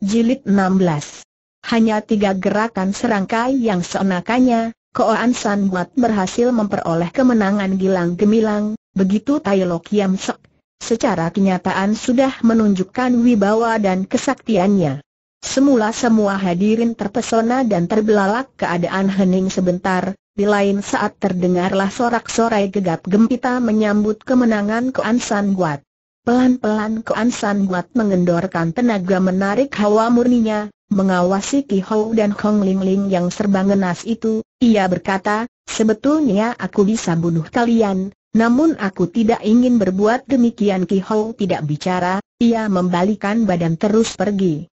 Jilid 16 Hanya tiga gerakan serangkai yang seenakanya, Koan San Buat berhasil memperoleh kemenangan gilang gemilang, begitu Tai Lok Yam Sek. Secara kenyataan sudah menunjukkan wibawa dan kesaktiannya. Semula semua hadirin terpesona dan terbelalak keadaan hening sebentar, di lain saat terdengarlah sorak-sorai gegap gempita menyambut kemenangan Koan San Buat. Pelan-pelan keansan San Buat mengendorkan tenaga menarik hawa murninya, mengawasi Ki Hou dan Hong Ling Ling yang serba ngenas itu, ia berkata, sebetulnya aku bisa bunuh kalian, namun aku tidak ingin berbuat demikian Ki Hou tidak bicara, ia membalikan badan terus pergi.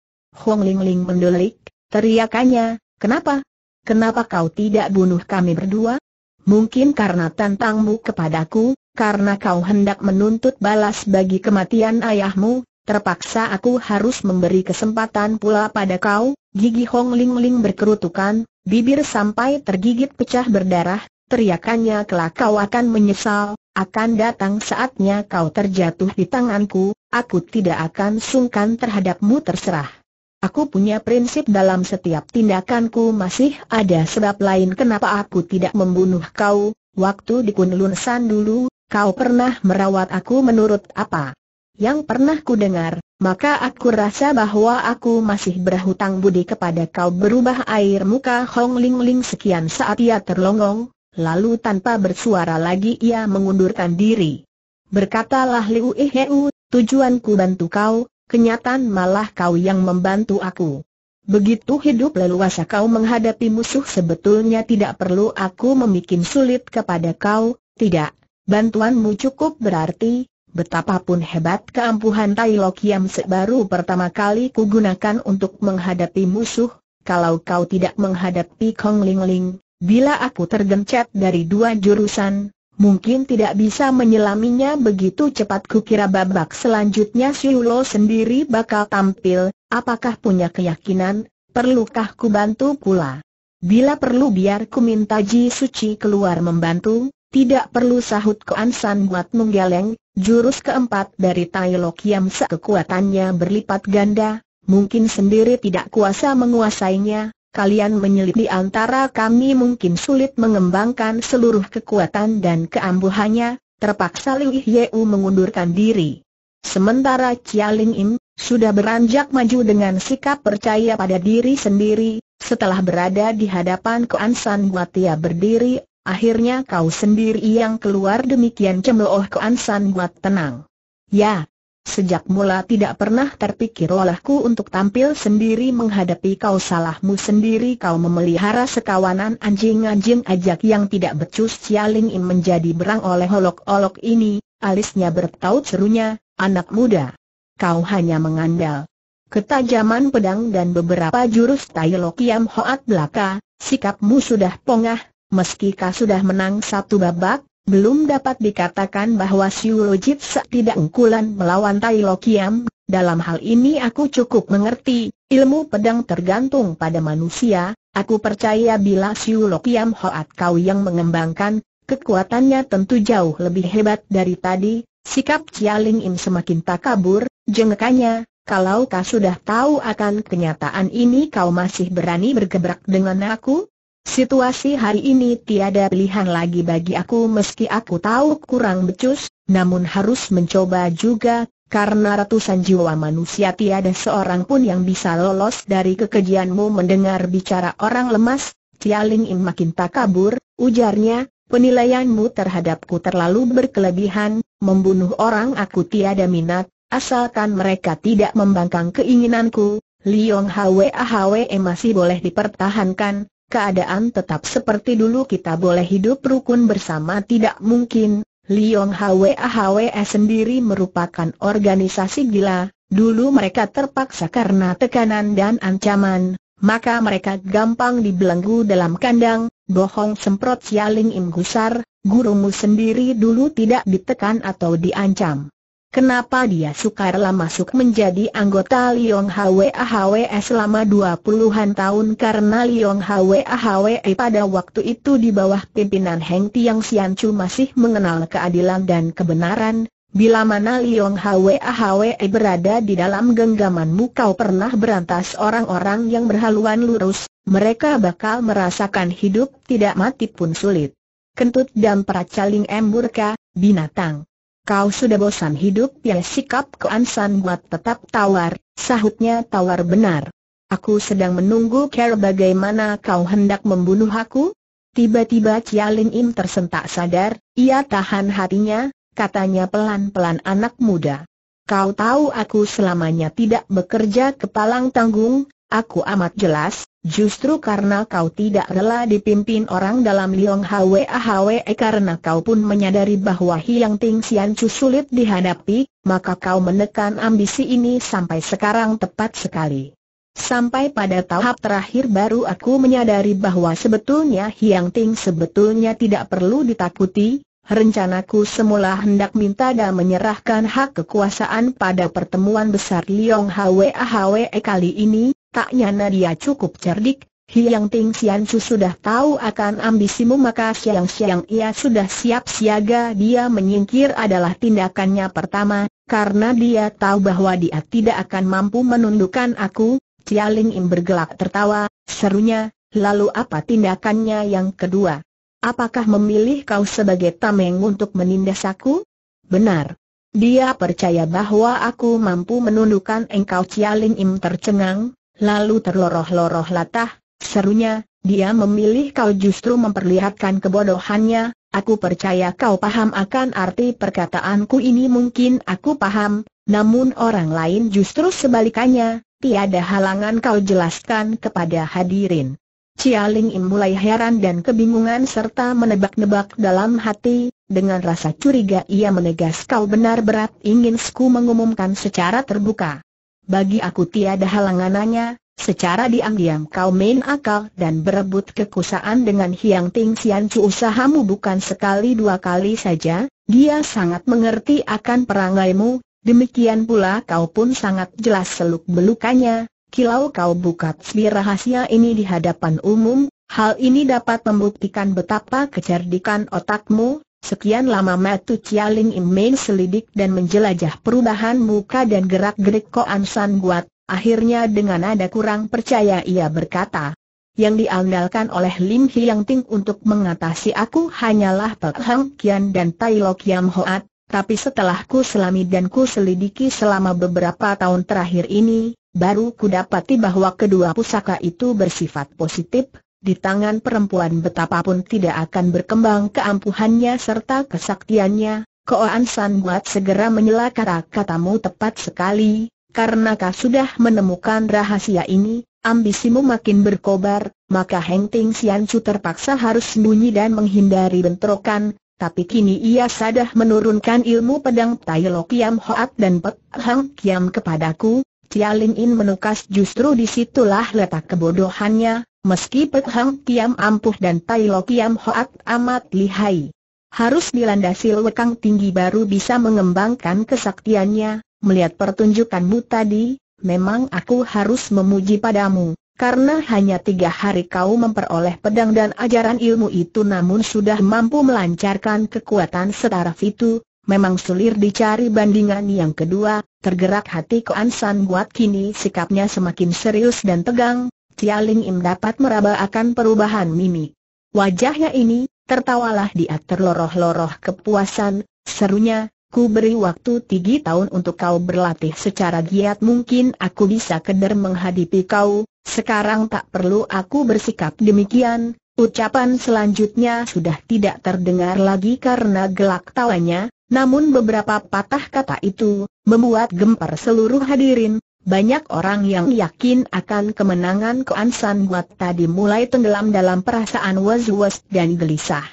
Hong Ling Ling mendelik, teriakannya, kenapa? Kenapa kau tidak bunuh kami berdua? Mungkin karena tantangmu kepadaku, karena kau hendak menuntut balas bagi kematian ayahmu, terpaksa aku harus memberi kesempatan pula pada kau, gigi Hong Ling Ling berkerutukan, bibir sampai tergigit pecah berdarah, teriakannya kelak kau akan menyesal, akan datang saatnya kau terjatuh di tanganku, aku tidak akan sungkan terhadapmu terserah. Aku punya prinsip dalam setiap tindakanku masih ada sebab lain kenapa aku tidak membunuh kau, waktu di Kunlun San dulu, kau pernah merawat aku menurut apa? Yang pernah ku dengar, maka aku rasa bahwa aku masih berhutang budi kepada kau berubah air muka Hong Ling Ling sekian saat ia terlongong, lalu tanpa bersuara lagi ia mengundurkan diri. Berkatalah Liu Iheu, tujuanku bantu kau, kenyataan malah kau yang membantu aku. Begitu hidup leluasa kau menghadapi musuh sebetulnya tidak perlu aku memikin sulit kepada kau, tidak, Bantuanmu cukup berarti, betapapun hebat keampuhan Tai Yam sebaru pertama kali kugunakan untuk menghadapi musuh, kalau kau tidak menghadapi Kong Ling Ling, bila aku tergencet dari dua jurusan, Mungkin tidak bisa menyelaminya begitu cepat kukira babak selanjutnya si Siulo sendiri bakal tampil, apakah punya keyakinan, perlukah ku bantu pula? Bila perlu biar ku minta Ji Suci keluar membantu, tidak perlu sahut keansan Ansan buat menggeleng, jurus keempat dari Tai Lok Yam sekekuatannya berlipat ganda, mungkin sendiri tidak kuasa menguasainya, kalian menyelip di antara kami mungkin sulit mengembangkan seluruh kekuatan dan keambuhannya, terpaksa Liu Yeu mengundurkan diri. Sementara Chia Ling Im, sudah beranjak maju dengan sikap percaya pada diri sendiri, setelah berada di hadapan keansan Ansan Buat ia berdiri Akhirnya kau sendiri yang keluar demikian cemooh ke Ansan buat tenang. Ya, sejak mula tidak pernah terpikir olehku untuk tampil sendiri menghadapi kau salahmu sendiri kau memelihara sekawanan anjing-anjing ajak yang tidak becus Cialing Im menjadi berang oleh olok-olok ini, alisnya bertaut serunya, anak muda. Kau hanya mengandal ketajaman pedang dan beberapa jurus Tai Lo Kiam Hoat belaka, sikapmu sudah pongah, meski kau sudah menang satu babak, belum dapat dikatakan bahwa Siu Lojit tidak ungkulan melawan Tai Lo Kiam. Dalam hal ini aku cukup mengerti, ilmu pedang tergantung pada manusia, aku percaya bila Siu Lo Kiam Hoat Kau yang mengembangkan, kekuatannya tentu jauh lebih hebat dari tadi, sikap Chia Ling Im semakin tak kabur. jengekanya, kalau kau sudah tahu akan kenyataan ini kau masih berani bergebrak dengan aku? Situasi hari ini tiada pilihan lagi bagi aku meski aku tahu kurang becus, namun harus mencoba juga, karena ratusan jiwa manusia tiada seorang pun yang bisa lolos dari kekejianmu mendengar bicara orang lemas, Tialing Ling makin tak kabur, ujarnya, penilaianmu terhadapku terlalu berkelebihan, membunuh orang aku tiada minat, asalkan mereka tidak membangkang keinginanku, Liong Hwe Hwa masih boleh dipertahankan, Keadaan tetap seperti dulu kita boleh hidup rukun bersama tidak mungkin, Liong HWAHWE sendiri merupakan organisasi gila, dulu mereka terpaksa karena tekanan dan ancaman, maka mereka gampang dibelenggu dalam kandang, bohong semprot sialing imgusar, gurumu sendiri dulu tidak ditekan atau diancam. Kenapa dia sukarela masuk menjadi anggota Liong Hwe Ahwe selama 20-an tahun karena Liong Hwe Ahwe pada waktu itu di bawah pimpinan Heng Tiang Sian Chu masih mengenal keadilan dan kebenaran, bila mana Liong Hwe Ahwe berada di dalam genggamanmu kau pernah berantas orang-orang yang berhaluan lurus, mereka bakal merasakan hidup tidak mati pun sulit. Kentut dan peracaling emburka, binatang. Kau sudah bosan hidup yang sikap keansan buat tetap tawar, sahutnya tawar benar. Aku sedang menunggu cara bagaimana kau hendak membunuh aku? Tiba-tiba Chia Lin Im tersentak sadar, ia tahan hatinya, katanya pelan-pelan anak muda. Kau tahu aku selamanya tidak bekerja kepalang tanggung, Aku amat jelas, justru karena kau tidak rela dipimpin orang dalam Liong Hwe Ahwe eh, karena kau pun menyadari bahwa Hiang Ting Sian Chu sulit dihadapi, maka kau menekan ambisi ini sampai sekarang tepat sekali. Sampai pada tahap terakhir baru aku menyadari bahwa sebetulnya Hiang Ting sebetulnya tidak perlu ditakuti, Rencanaku semula hendak minta dan menyerahkan hak kekuasaan pada pertemuan besar Liong Hwe Ahwe eh, kali ini, Tak nyana dia cukup cerdik, Hiang Ting Sian Chu sudah tahu akan ambisimu maka siang-siang ia sudah siap siaga dia menyingkir adalah tindakannya pertama, karena dia tahu bahwa dia tidak akan mampu menundukkan aku, Cialing Im bergelak tertawa, serunya, lalu apa tindakannya yang kedua? Apakah memilih kau sebagai tameng untuk menindas aku? Benar. Dia percaya bahwa aku mampu menundukkan engkau Cialing Im tercengang, Lalu terloroh-loroh latah, serunya, dia memilih kau justru memperlihatkan kebodohannya, aku percaya kau paham akan arti perkataanku ini mungkin aku paham, namun orang lain justru sebalikannya, tiada halangan kau jelaskan kepada hadirin. Cialing Im mulai heran dan kebingungan serta menebak-nebak dalam hati, dengan rasa curiga ia menegas kau benar berat ingin sku mengumumkan secara terbuka bagi aku tiada halanganannya, secara diam-diam kau main akal dan berebut kekuasaan dengan Hiang Ting Sian Chu usahamu bukan sekali dua kali saja, dia sangat mengerti akan perangaimu, demikian pula kau pun sangat jelas seluk-belukannya, kilau kau buka si rahasia ini di hadapan umum, hal ini dapat membuktikan betapa kecerdikan otakmu, Sekian lama Matu Chialing Imen selidik dan menjelajah perubahan muka dan gerak-gerik Koan San Guat, akhirnya dengan nada kurang percaya ia berkata, yang diandalkan oleh Lim Hiang Ting untuk mengatasi aku hanyalah Pek Hang Kian dan Tai Lok Yam Hoat, tapi setelah ku selami dan ku selidiki selama beberapa tahun terakhir ini, baru ku dapati bahwa kedua pusaka itu bersifat positif, di tangan perempuan betapapun tidak akan berkembang keampuhannya serta kesaktiannya, Koan San Buat segera menyela kata-katamu tepat sekali, karena kau sudah menemukan rahasia ini, ambisimu makin berkobar, maka Heng Ting Sian Chu terpaksa harus sembunyi dan menghindari bentrokan, tapi kini ia sadah menurunkan ilmu pedang Tai Lo Kiam Hoat dan Pek Hang Kiam kepadaku, Tia Lin In menukas justru disitulah letak kebodohannya, Meski Pek Hang Kiam ampuh dan Tai Lo Kiam Hoat amat lihai. Harus dilandasi lekang tinggi baru bisa mengembangkan kesaktiannya, melihat pertunjukanmu tadi, memang aku harus memuji padamu, karena hanya tiga hari kau memperoleh pedang dan ajaran ilmu itu namun sudah mampu melancarkan kekuatan setaraf itu, memang sulir dicari bandingan yang kedua, tergerak hati Koan San buat kini sikapnya semakin serius dan tegang, Tialing Ling Im dapat meraba akan perubahan mimik. Wajahnya ini, tertawalah dia terloroh-loroh kepuasan, serunya, ku beri waktu tiga tahun untuk kau berlatih secara giat mungkin aku bisa keder menghadapi kau, sekarang tak perlu aku bersikap demikian, Ucapan selanjutnya sudah tidak terdengar lagi karena gelak tawanya, namun beberapa patah kata itu, membuat gempar seluruh hadirin, banyak orang yang yakin akan kemenangan ke Ansan Buat tadi mulai tenggelam dalam perasaan was-was dan gelisah.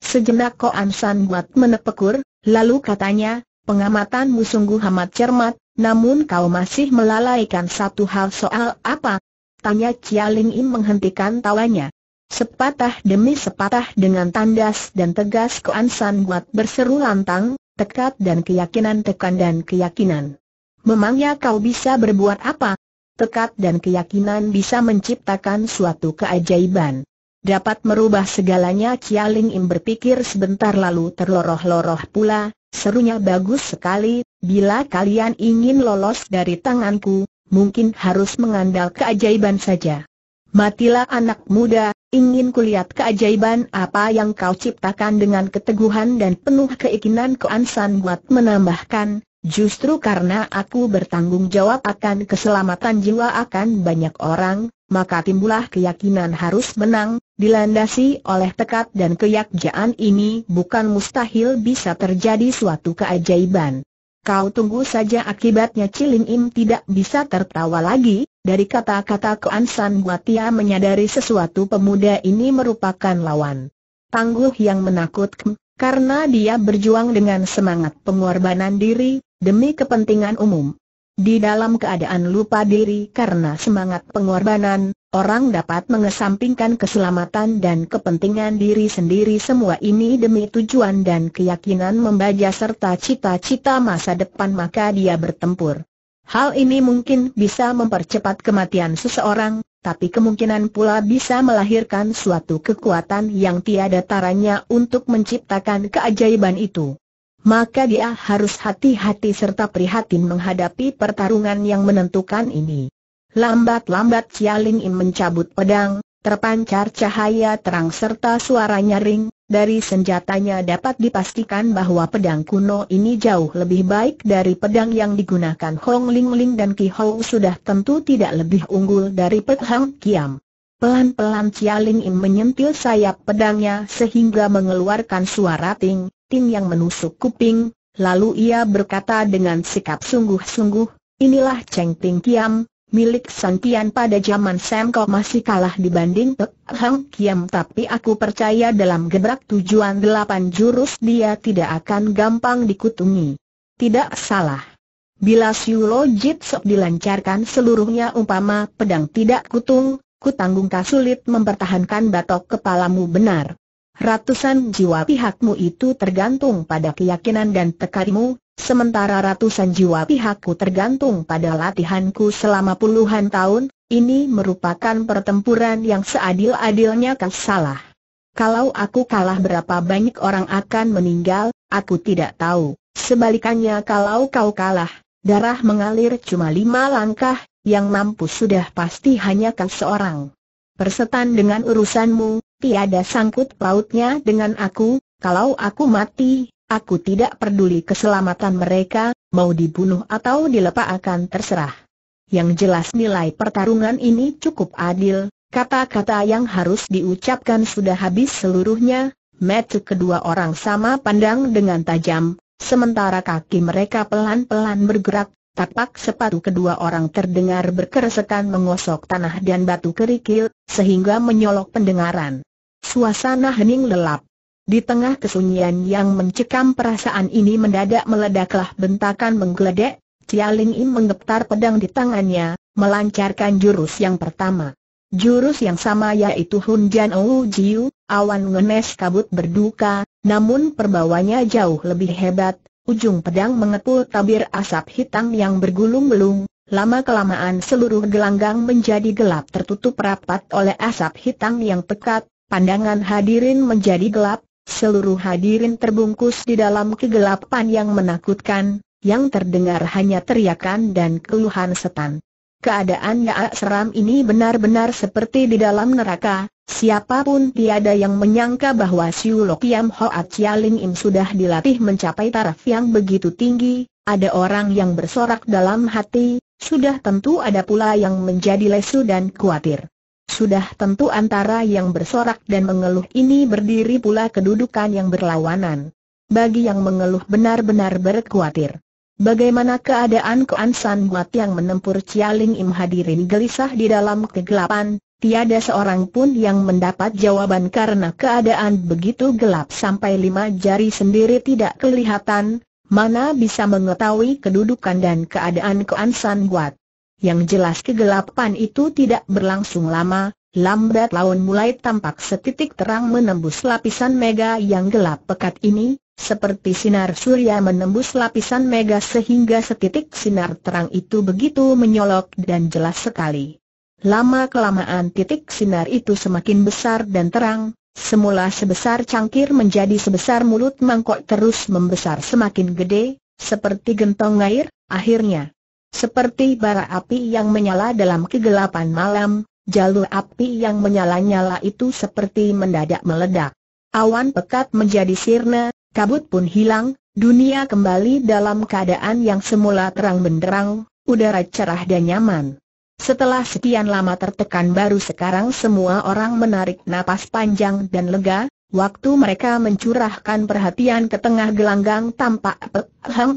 Sejenak Ko Ansan Buat menepekur, lalu katanya, pengamatanmu sungguh amat cermat, namun kau masih melalaikan satu hal soal apa? Tanya Chia Im menghentikan tawanya. Sepatah demi sepatah dengan tandas dan tegas Ko Ansan Buat berseru lantang, tekad dan keyakinan tekan dan keyakinan. Memangnya kau bisa berbuat apa? Tekad dan keyakinan bisa menciptakan suatu keajaiban. Dapat merubah segalanya Chia Ling Im berpikir sebentar lalu terloroh-loroh pula, serunya bagus sekali, bila kalian ingin lolos dari tanganku, mungkin harus mengandal keajaiban saja. Matilah anak muda, ingin kulihat keajaiban apa yang kau ciptakan dengan keteguhan dan penuh keikinan San buat menambahkan, Justru karena aku bertanggung jawab akan keselamatan jiwa akan banyak orang, maka timbulah keyakinan harus menang, dilandasi oleh tekad dan keyakinan ini bukan mustahil bisa terjadi suatu keajaiban. Kau tunggu saja akibatnya Ciling Im tidak bisa tertawa lagi, dari kata-kata Kuan San menyadari sesuatu pemuda ini merupakan lawan. Tangguh yang menakutkan, karena dia berjuang dengan semangat pengorbanan diri, demi kepentingan umum. Di dalam keadaan lupa diri karena semangat pengorbanan, orang dapat mengesampingkan keselamatan dan kepentingan diri sendiri semua ini demi tujuan dan keyakinan membaca serta cita-cita masa depan maka dia bertempur. Hal ini mungkin bisa mempercepat kematian seseorang, tapi kemungkinan pula bisa melahirkan suatu kekuatan yang tiada taranya untuk menciptakan keajaiban itu maka dia harus hati-hati serta prihatin menghadapi pertarungan yang menentukan ini. Lambat-lambat Cialing Im mencabut pedang, terpancar cahaya terang serta suara nyaring, dari senjatanya dapat dipastikan bahwa pedang kuno ini jauh lebih baik dari pedang yang digunakan Hong Ling Ling dan Ki Hou sudah tentu tidak lebih unggul dari pedang Hang Kiam. Pelan-pelan Cialing Im menyentil sayap pedangnya sehingga mengeluarkan suara ting, ting yang menusuk kuping, lalu ia berkata dengan sikap sungguh-sungguh, inilah Cheng Ting Kiam, milik San Tian pada zaman Sam kau masih kalah dibanding Pek Hang Kiam tapi aku percaya dalam gebrak tujuan delapan jurus dia tidak akan gampang dikutungi. Tidak salah. Bila Siulo Jitsok dilancarkan seluruhnya umpama pedang tidak kutung, ku tanggung sulit mempertahankan batok kepalamu benar. Ratusan jiwa pihakmu itu tergantung pada keyakinan dan tekadmu, sementara ratusan jiwa pihakku tergantung pada latihanku selama puluhan tahun, ini merupakan pertempuran yang seadil-adilnya kau salah. Kalau aku kalah berapa banyak orang akan meninggal, aku tidak tahu. Sebaliknya kalau kau kalah, darah mengalir cuma lima langkah, yang mampu sudah pasti hanya kau seorang. Persetan dengan urusanmu, tiada sangkut pautnya dengan aku, kalau aku mati, aku tidak peduli keselamatan mereka, mau dibunuh atau dilepak akan terserah. Yang jelas nilai pertarungan ini cukup adil, kata-kata yang harus diucapkan sudah habis seluruhnya, metu kedua orang sama pandang dengan tajam, sementara kaki mereka pelan-pelan bergerak, Tapak sepatu kedua orang terdengar berkeresekan mengosok tanah dan batu kerikil, sehingga menyolok pendengaran. Suasana hening lelap. Di tengah kesunyian yang mencekam perasaan ini mendadak meledaklah bentakan menggeledek, Cialing Im menggetar pedang di tangannya, melancarkan jurus yang pertama. Jurus yang sama yaitu Hun Jan Ou Jiu, awan ngenes kabut berduka, namun perbawanya jauh lebih hebat, ujung pedang mengepul tabir asap hitam yang bergulung-gulung, lama-kelamaan seluruh gelanggang menjadi gelap tertutup rapat oleh asap hitam yang pekat, pandangan hadirin menjadi gelap, seluruh hadirin terbungkus di dalam kegelapan yang menakutkan, yang terdengar hanya teriakan dan keluhan setan. Keadaan Yaa seram ini benar-benar seperti di dalam neraka, Siapapun tiada yang menyangka bahwa Siu Lo Kiam Hoat Chia Im sudah dilatih mencapai taraf yang begitu tinggi, ada orang yang bersorak dalam hati, sudah tentu ada pula yang menjadi lesu dan khawatir. Sudah tentu antara yang bersorak dan mengeluh ini berdiri pula kedudukan yang berlawanan. Bagi yang mengeluh benar-benar berkhawatir. Bagaimana keadaan keansan San Buat yang menempur Cialing Im hadirin gelisah di dalam kegelapan, tiada seorang pun yang mendapat jawaban karena keadaan begitu gelap sampai lima jari sendiri tidak kelihatan, mana bisa mengetahui kedudukan dan keadaan keansan San Buat. Yang jelas kegelapan itu tidak berlangsung lama, lambat laun mulai tampak setitik terang menembus lapisan mega yang gelap pekat ini, seperti sinar surya menembus lapisan mega sehingga setitik sinar terang itu begitu menyolok dan jelas sekali. Lama-kelamaan titik sinar itu semakin besar dan terang, Semula sebesar cangkir menjadi sebesar mulut mangkok terus membesar semakin gede, seperti gentong air, akhirnya seperti bara api yang menyala dalam kegelapan malam, jalur api yang menyala-nyala itu seperti mendadak meledak. Awan pekat menjadi sirna, kabut pun hilang, dunia kembali dalam keadaan yang semula terang benderang, udara cerah dan nyaman. Setelah sekian lama tertekan baru sekarang semua orang menarik napas panjang dan lega, Waktu mereka mencurahkan perhatian ke tengah gelanggang tampak Pek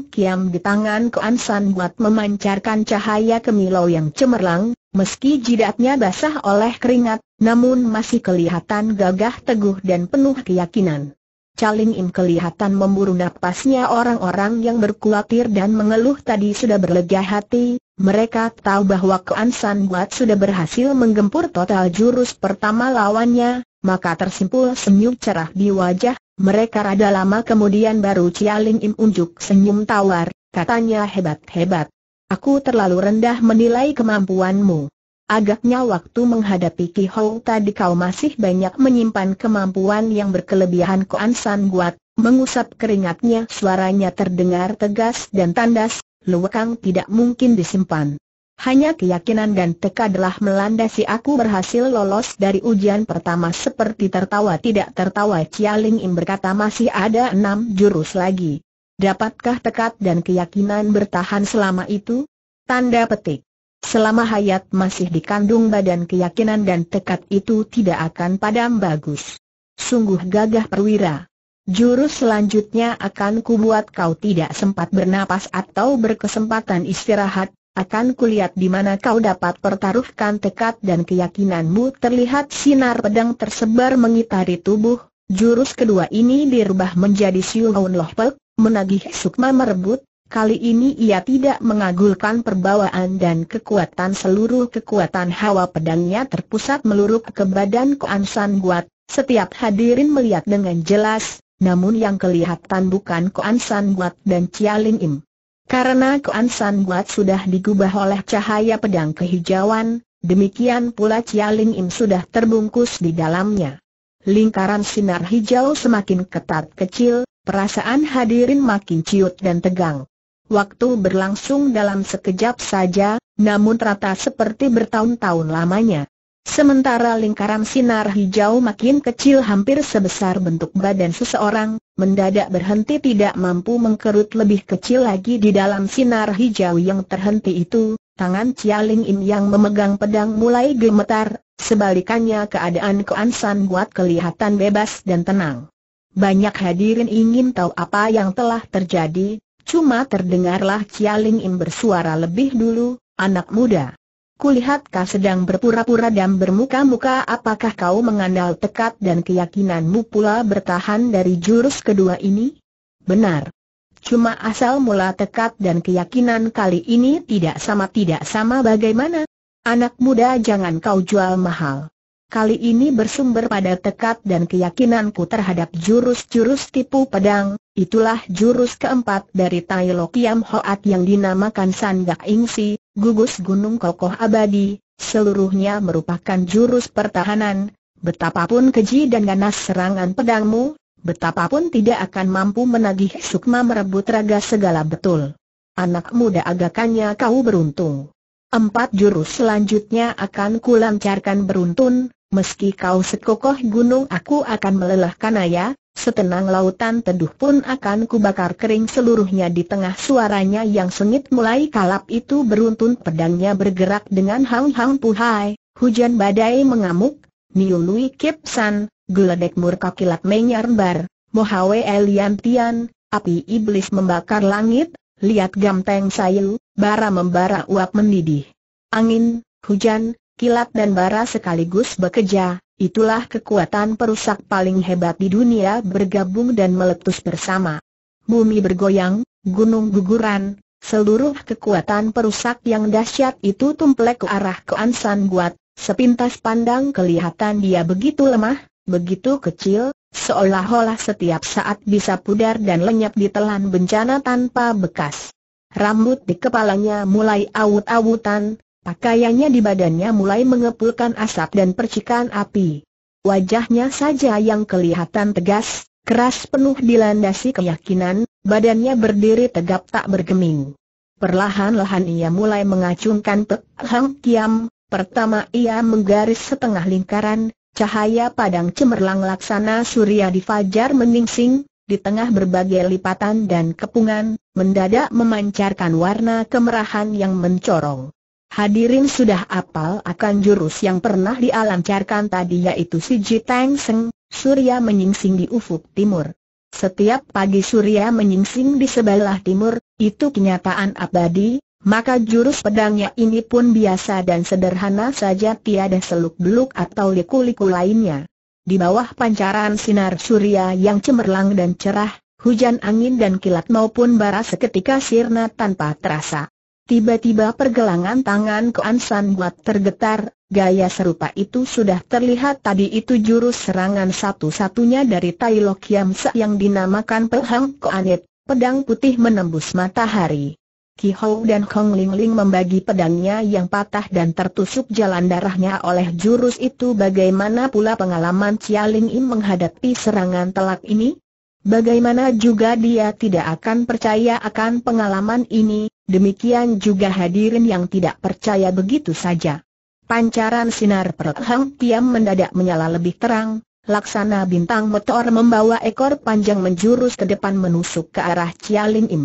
Kiam di tangan Koan San buat memancarkan cahaya kemilau yang cemerlang, meski jidatnya basah oleh keringat, namun masih kelihatan gagah teguh dan penuh keyakinan. Caling Im kelihatan memburu napasnya orang-orang yang berkhawatir dan mengeluh tadi sudah berlega hati, mereka tahu bahwa Kuan San Buat sudah berhasil menggempur total jurus pertama lawannya, maka tersimpul senyum cerah di wajah, mereka rada lama kemudian baru Cialing Im unjuk senyum tawar, katanya hebat-hebat. Aku terlalu rendah menilai kemampuanmu. Agaknya waktu menghadapi Ki Hou tadi kau masih banyak menyimpan kemampuan yang berkelebihan Koan San buat, mengusap keringatnya suaranya terdengar tegas dan tandas, luwekang tidak mungkin disimpan. Hanya keyakinan dan tekadlah melandasi aku berhasil lolos dari ujian pertama seperti tertawa tidak tertawa Chia Ling Im berkata masih ada enam jurus lagi. Dapatkah tekad dan keyakinan bertahan selama itu? Tanda petik. Selama hayat masih dikandung badan keyakinan dan tekad itu tidak akan padam bagus. Sungguh gagah perwira. Jurus selanjutnya akan kubuat kau tidak sempat bernapas atau berkesempatan istirahat, akan kulihat di mana kau dapat pertaruhkan tekad dan keyakinanmu terlihat sinar pedang tersebar mengitari tubuh, jurus kedua ini dirubah menjadi Siu Loh Pek, menagih sukma merebut, Kali ini ia tidak mengagulkan perbawaan dan kekuatan seluruh kekuatan hawa pedangnya terpusat meluruk ke badan Koan San Guat. Setiap hadirin melihat dengan jelas, namun yang kelihatan bukan Koan San Guat dan Chia Ling Im. Karena Koan San Guat sudah digubah oleh cahaya pedang kehijauan, demikian pula Chia Ling Im sudah terbungkus di dalamnya. Lingkaran sinar hijau semakin ketat kecil, perasaan hadirin makin ciut dan tegang. Waktu berlangsung dalam sekejap saja, namun rata seperti bertahun-tahun lamanya. Sementara lingkaran sinar hijau makin kecil hampir sebesar bentuk badan seseorang, mendadak berhenti tidak mampu mengkerut lebih kecil lagi di dalam sinar hijau yang terhenti itu, tangan Chia Ling In yang memegang pedang mulai gemetar, sebalikannya keadaan Kuan San buat kelihatan bebas dan tenang. Banyak hadirin ingin tahu apa yang telah terjadi, Cuma terdengarlah Cialing Im bersuara lebih dulu, anak muda. Kulihat kau sedang berpura-pura dan bermuka-muka apakah kau mengandal tekad dan keyakinanmu pula bertahan dari jurus kedua ini? Benar. Cuma asal mula tekad dan keyakinan kali ini tidak sama tidak sama bagaimana? Anak muda jangan kau jual mahal. Kali ini bersumber pada tekad dan keyakinanku terhadap jurus-jurus tipu pedang, Itulah jurus keempat dari Tai Lok Yam Hoat yang dinamakan Ing Si, gugus gunung kokoh abadi, seluruhnya merupakan jurus pertahanan, betapapun keji dan ganas serangan pedangmu, betapapun tidak akan mampu menagih sukma merebut raga segala betul. Anak muda agakannya kau beruntung. Empat jurus selanjutnya akan kulancarkan beruntun, meski kau sekokoh gunung aku akan melelahkan ayah, setenang lautan teduh pun akan kubakar kering seluruhnya di tengah suaranya yang sengit mulai kalap itu beruntun pedangnya bergerak dengan hang-hang puhai, hujan badai mengamuk, Niu kipsan, Kip San, geledek murka kilat menyarbar, Mohawe eliantian, Yantian, api iblis membakar langit, lihat gamteng sayu, bara membara uap mendidih. Angin, hujan, kilat dan bara sekaligus bekerja, Itulah kekuatan perusak paling hebat di dunia bergabung dan meletus bersama. Bumi bergoyang, gunung guguran, seluruh kekuatan perusak yang dahsyat itu tumplek ke arah ke Ansan Guat, sepintas pandang kelihatan dia begitu lemah, begitu kecil, seolah-olah setiap saat bisa pudar dan lenyap ditelan bencana tanpa bekas. Rambut di kepalanya mulai awut-awutan, Pakaiannya di badannya mulai mengepulkan asap dan percikan api. Wajahnya saja yang kelihatan tegas, keras penuh dilandasi keyakinan, badannya berdiri tegap tak bergeming. Perlahan-lahan ia mulai mengacungkan Pek Kiam, pertama ia menggaris setengah lingkaran, cahaya padang cemerlang laksana surya di fajar meningsing, di tengah berbagai lipatan dan kepungan, mendadak memancarkan warna kemerahan yang mencorong. Hadirin sudah apal akan jurus yang pernah dialancarkan tadi yaitu si Jitang Seng, Surya menyingsing di ufuk timur. Setiap pagi Surya menyingsing di sebelah timur, itu kenyataan abadi, maka jurus pedangnya ini pun biasa dan sederhana saja tiada seluk-beluk atau liku-liku lainnya. Di bawah pancaran sinar Surya yang cemerlang dan cerah, hujan angin dan kilat maupun bara seketika sirna tanpa terasa. Tiba-tiba pergelangan tangan Koan San Buat tergetar, gaya serupa itu sudah terlihat tadi itu jurus serangan satu-satunya dari Tai Lok Yam Sa yang dinamakan Pehang Koanet, pedang putih menembus matahari. Ki Hou dan Hong Ling Ling membagi pedangnya yang patah dan tertusuk jalan darahnya oleh jurus itu bagaimana pula pengalaman Chia Ling Im menghadapi serangan telak ini? Bagaimana juga dia tidak akan percaya akan pengalaman ini, demikian juga hadirin yang tidak percaya begitu saja. Pancaran sinar perut Hang Tiam mendadak menyala lebih terang, laksana bintang motor membawa ekor panjang menjurus ke depan menusuk ke arah Cialing Im.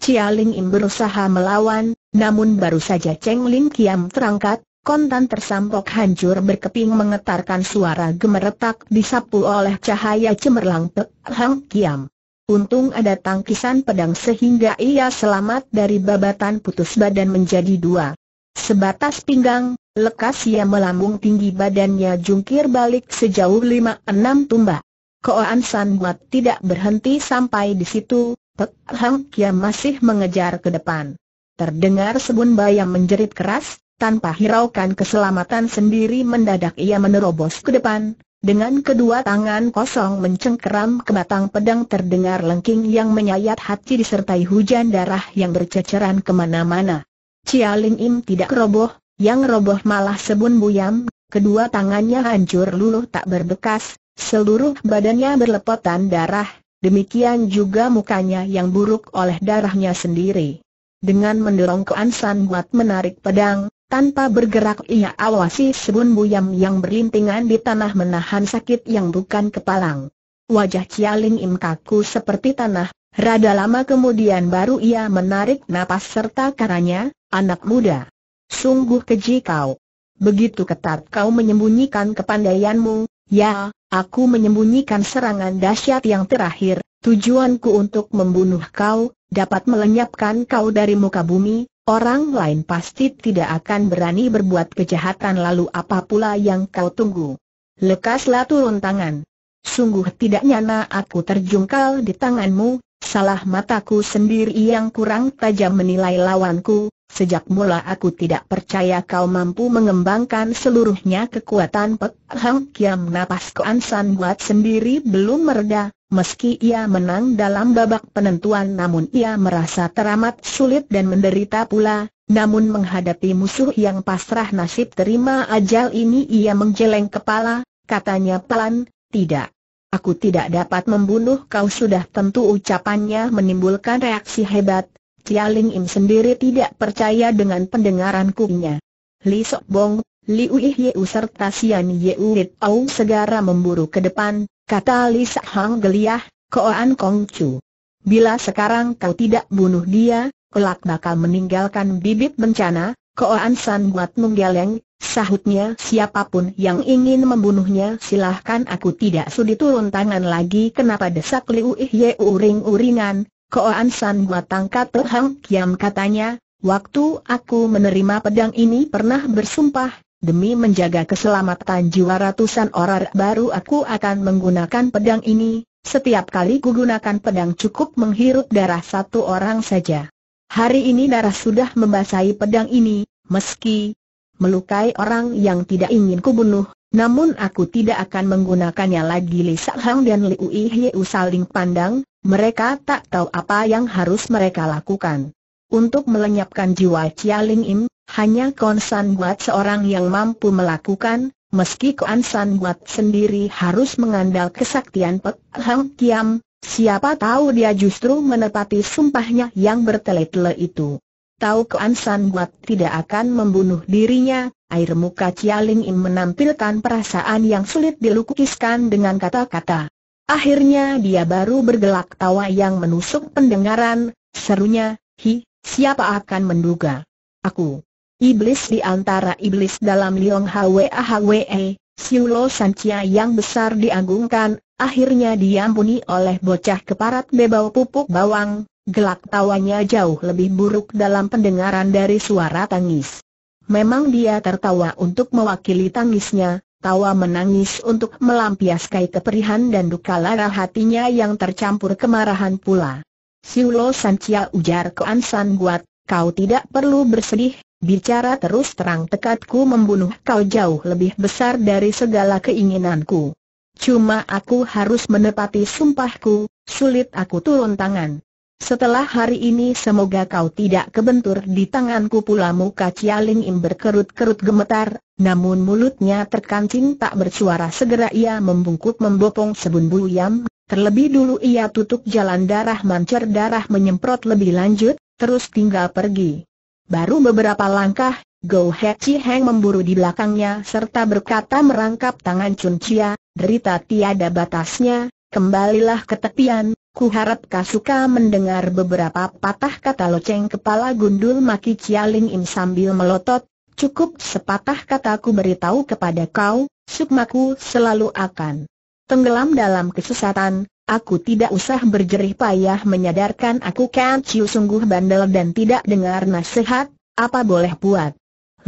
Cialing Im berusaha melawan, namun baru saja Cheng Lin Kiam terangkat, kontan tersampok hancur berkeping mengetarkan suara gemeretak disapu oleh cahaya cemerlang Pek Hang Kiam. Untung ada tangkisan pedang sehingga ia selamat dari babatan putus badan menjadi dua. Sebatas pinggang, lekas ia melambung tinggi badannya jungkir balik sejauh lima enam tumbak. Koan San Buat tidak berhenti sampai di situ, Pek Hang Kia masih mengejar ke depan. Terdengar sebun bayam menjerit keras, tanpa hiraukan keselamatan sendiri mendadak ia menerobos ke depan, dengan kedua tangan kosong mencengkeram ke batang pedang terdengar lengking yang menyayat hati disertai hujan darah yang berceceran kemana-mana. Cialing Im tidak roboh, yang roboh malah sebun buyam, kedua tangannya hancur luluh tak berbekas, seluruh badannya berlepotan darah, demikian juga mukanya yang buruk oleh darahnya sendiri. Dengan mendorong ke Ansan buat menarik pedang, tanpa bergerak ia awasi sebun buyam yang berlintingan di tanah menahan sakit yang bukan kepalang. Wajah Cialing Im kaku seperti tanah, rada lama kemudian baru ia menarik napas serta karanya, anak muda. Sungguh keji kau. Begitu ketat kau menyembunyikan kepandaianmu, ya, aku menyembunyikan serangan dahsyat yang terakhir, tujuanku untuk membunuh kau, dapat melenyapkan kau dari muka bumi, Orang lain pasti tidak akan berani berbuat kejahatan lalu apa pula yang kau tunggu? Lekaslah turun tangan. Sungguh tidak nyana aku terjungkal di tanganmu, salah mataku sendiri yang kurang tajam menilai lawanku, Sejak mula aku tidak percaya kau mampu mengembangkan seluruhnya kekuatan Pek Hang Kiam napas Koan San Buat sendiri belum mereda, meski ia menang dalam babak penentuan namun ia merasa teramat sulit dan menderita pula, namun menghadapi musuh yang pasrah nasib terima ajal ini ia menggeleng kepala, katanya pelan, tidak. Aku tidak dapat membunuh kau sudah tentu ucapannya menimbulkan reaksi hebat, Chia Ling Im sendiri tidak percaya dengan pendengaran kuingnya. Li Sok Bong, Liu Yiu serta Sian Rit Au segera memburu ke depan, kata Li Sak Hang geliah, Koan Kong Chu. Bila sekarang kau tidak bunuh dia, kelak bakal meninggalkan bibit bencana, Koan San buat menggeleng, sahutnya siapapun yang ingin membunuhnya silahkan aku tidak sudi turun tangan lagi kenapa desak Liu Yiu uring-uringan, Koan San Batang Kater Hang Kiam katanya, waktu aku menerima pedang ini pernah bersumpah, demi menjaga keselamatan jiwa ratusan orang baru aku akan menggunakan pedang ini, setiap kali kugunakan pedang cukup menghirup darah satu orang saja. Hari ini darah sudah membasahi pedang ini, meski melukai orang yang tidak ingin kubunuh, namun aku tidak akan menggunakannya lagi Li Sa Hang dan Li Liu U saling pandang, mereka tak tahu apa yang harus mereka lakukan. Untuk melenyapkan jiwa Cialing Ling Im, hanya Kon San Guat seorang yang mampu melakukan, meski Kon San Guat sendiri harus mengandal kesaktian Pek Hang Kiam, siapa tahu dia justru menepati sumpahnya yang bertele-tele itu. Tahu Kon San Guat tidak akan membunuh dirinya, air muka Cialing Ling Im menampilkan perasaan yang sulit dilukiskan dengan kata-kata. Akhirnya dia baru bergelak tawa yang menusuk pendengaran, serunya, hi, siapa akan menduga? Aku, iblis di antara iblis dalam Liong Hwe Hwe, Siulo Sancia yang besar diagungkan, akhirnya diampuni oleh bocah keparat bebau pupuk bawang, gelak tawanya jauh lebih buruk dalam pendengaran dari suara tangis. Memang dia tertawa untuk mewakili tangisnya, tawa menangis untuk melampiaskan keperihan dan duka lara hatinya yang tercampur kemarahan pula. Siulo Sancia ujar ke Ansan Guat, kau tidak perlu bersedih, bicara terus terang tekadku membunuh kau jauh lebih besar dari segala keinginanku. Cuma aku harus menepati sumpahku, sulit aku turun tangan. Setelah hari ini semoga kau tidak kebentur di tanganku pula muka Cialing Im berkerut-kerut gemetar, namun mulutnya terkancing tak bersuara segera ia membungkuk membopong sebun buyam, terlebih dulu ia tutup jalan darah mancer darah menyemprot lebih lanjut, terus tinggal pergi. Baru beberapa langkah, Go He Chi Heng memburu di belakangnya serta berkata merangkap tangan Chun Chia, derita tiada batasnya, kembalilah ke tepian, ku harap Kasuka mendengar beberapa patah kata loceng kepala gundul maki Chia Ling Im sambil melotot, Cukup sepatah kataku beritahu kepada kau, sukmaku selalu akan tenggelam dalam kesesatan, aku tidak usah berjerih payah menyadarkan aku kan Ciu sungguh bandel dan tidak dengar nasihat, apa boleh buat.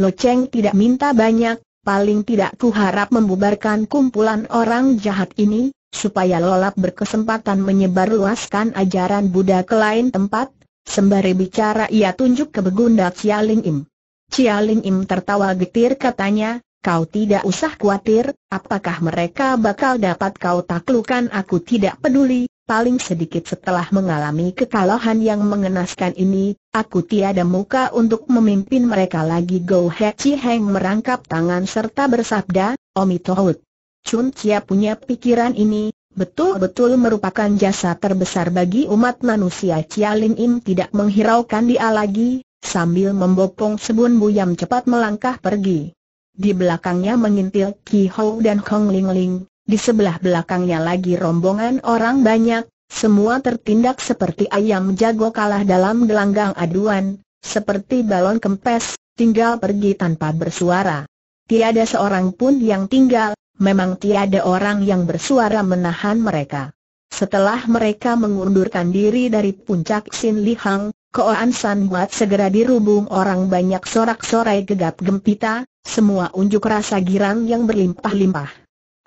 Lo Cheng tidak minta banyak, paling tidak ku harap membubarkan kumpulan orang jahat ini, supaya lolap berkesempatan menyebarluaskan ajaran Buddha ke lain tempat, sembari bicara ia tunjuk ke Begunda Xialing Im. Chia Im tertawa getir katanya, kau tidak usah khawatir, apakah mereka bakal dapat kau taklukan aku tidak peduli, paling sedikit setelah mengalami kekalahan yang mengenaskan ini, aku tiada muka untuk memimpin mereka lagi Go He Chi Heng merangkap tangan serta bersabda, Tohut. Chun Chia punya pikiran ini, betul-betul merupakan jasa terbesar bagi umat manusia Chia Im tidak menghiraukan dia lagi, Sambil membopong sebun buyam cepat melangkah pergi. Di belakangnya mengintil Ki Hou dan Kong Ling Ling, di sebelah belakangnya lagi rombongan orang banyak, semua tertindak seperti ayam jago kalah dalam gelanggang aduan, seperti balon kempes, tinggal pergi tanpa bersuara. Tiada seorang pun yang tinggal, memang tiada orang yang bersuara menahan mereka. Setelah mereka mengundurkan diri dari puncak Sin Li Hang. Koan San Buat segera dirubung orang banyak sorak-sorai gegap gempita, semua unjuk rasa girang yang berlimpah-limpah.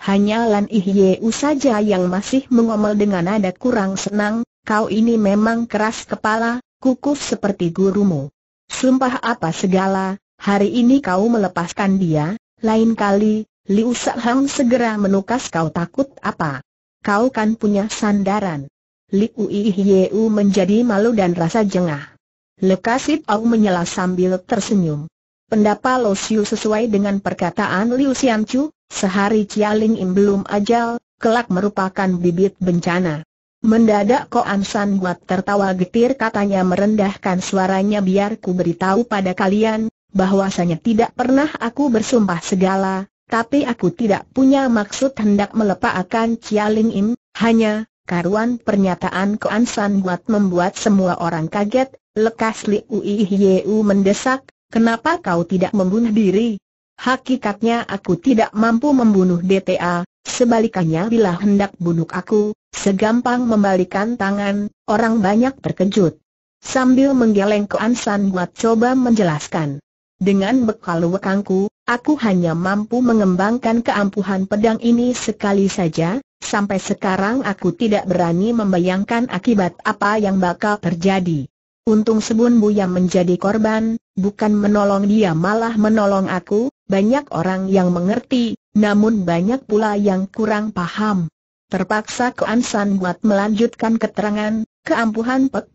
Hanya Lan Ihye saja yang masih mengomel dengan nada kurang senang, kau ini memang keras kepala, kukuh seperti gurumu. Sumpah apa segala, hari ini kau melepaskan dia, lain kali, Liu Hang segera menukas kau takut apa. Kau kan punya sandaran. Li Yiu menjadi malu dan rasa jengah. Lekasip Au menyela sambil tersenyum. Pendapat Lo Siu sesuai dengan perkataan Liu Xian Chu, sehari Cialing Im belum ajal, kelak merupakan bibit bencana. Mendadak Ko An San buat tertawa getir katanya merendahkan suaranya biar ku beritahu pada kalian, bahwasanya tidak pernah aku bersumpah segala, tapi aku tidak punya maksud hendak melepakan Cialing Im, hanya, Karuan pernyataan Koan San buat membuat semua orang kaget, lekas Liu Yiu mendesak, kenapa kau tidak membunuh diri? Hakikatnya aku tidak mampu membunuh DTA, Sebaliknya bila hendak bunuh aku, segampang membalikan tangan, orang banyak terkejut. Sambil menggeleng Koan San buat coba menjelaskan. Dengan bekal wekangku, aku hanya mampu mengembangkan keampuhan pedang ini sekali saja, Sampai sekarang aku tidak berani membayangkan akibat apa yang bakal terjadi. Untung Sebun yang menjadi korban, bukan menolong dia malah menolong aku, banyak orang yang mengerti, namun banyak pula yang kurang paham. Terpaksa keansan San buat melanjutkan keterangan, keampuhan Pek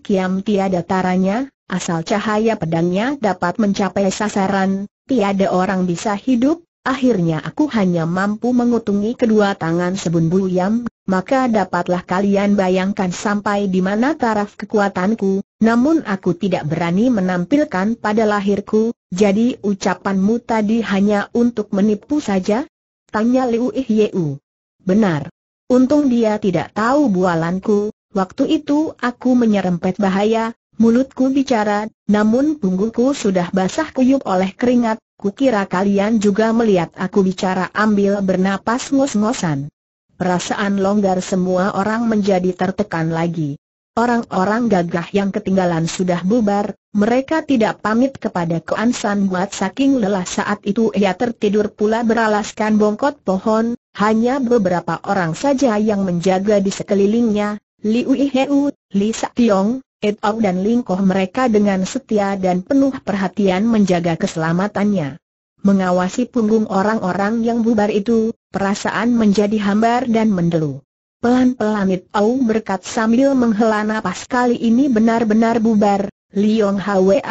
Kiam tiada taranya, asal cahaya pedangnya dapat mencapai sasaran, tiada orang bisa hidup, Akhirnya aku hanya mampu mengutungi kedua tangan sebun buyam, maka dapatlah kalian bayangkan sampai di mana taraf kekuatanku, namun aku tidak berani menampilkan pada lahirku, jadi ucapanmu tadi hanya untuk menipu saja? Tanya Liu Ihyeu. Benar. Untung dia tidak tahu bualanku, waktu itu aku menyerempet bahaya, Mulutku bicara, namun punggungku sudah basah kuyup oleh keringat, kukira kalian juga melihat aku bicara ambil bernapas ngos-ngosan. Perasaan longgar semua orang menjadi tertekan lagi. Orang-orang gagah yang ketinggalan sudah bubar, mereka tidak pamit kepada Kuan San buat saking lelah saat itu ia tertidur pula beralaskan bongkot pohon, hanya beberapa orang saja yang menjaga di sekelilingnya, Li Iheu, Li Sakyong, Etau dan Lingkoh mereka dengan setia dan penuh perhatian menjaga keselamatannya. Mengawasi punggung orang-orang yang bubar itu, perasaan menjadi hambar dan mendelu. Pelan-pelan Itau berkat sambil menghela napas kali ini benar-benar bubar, Liong Hwe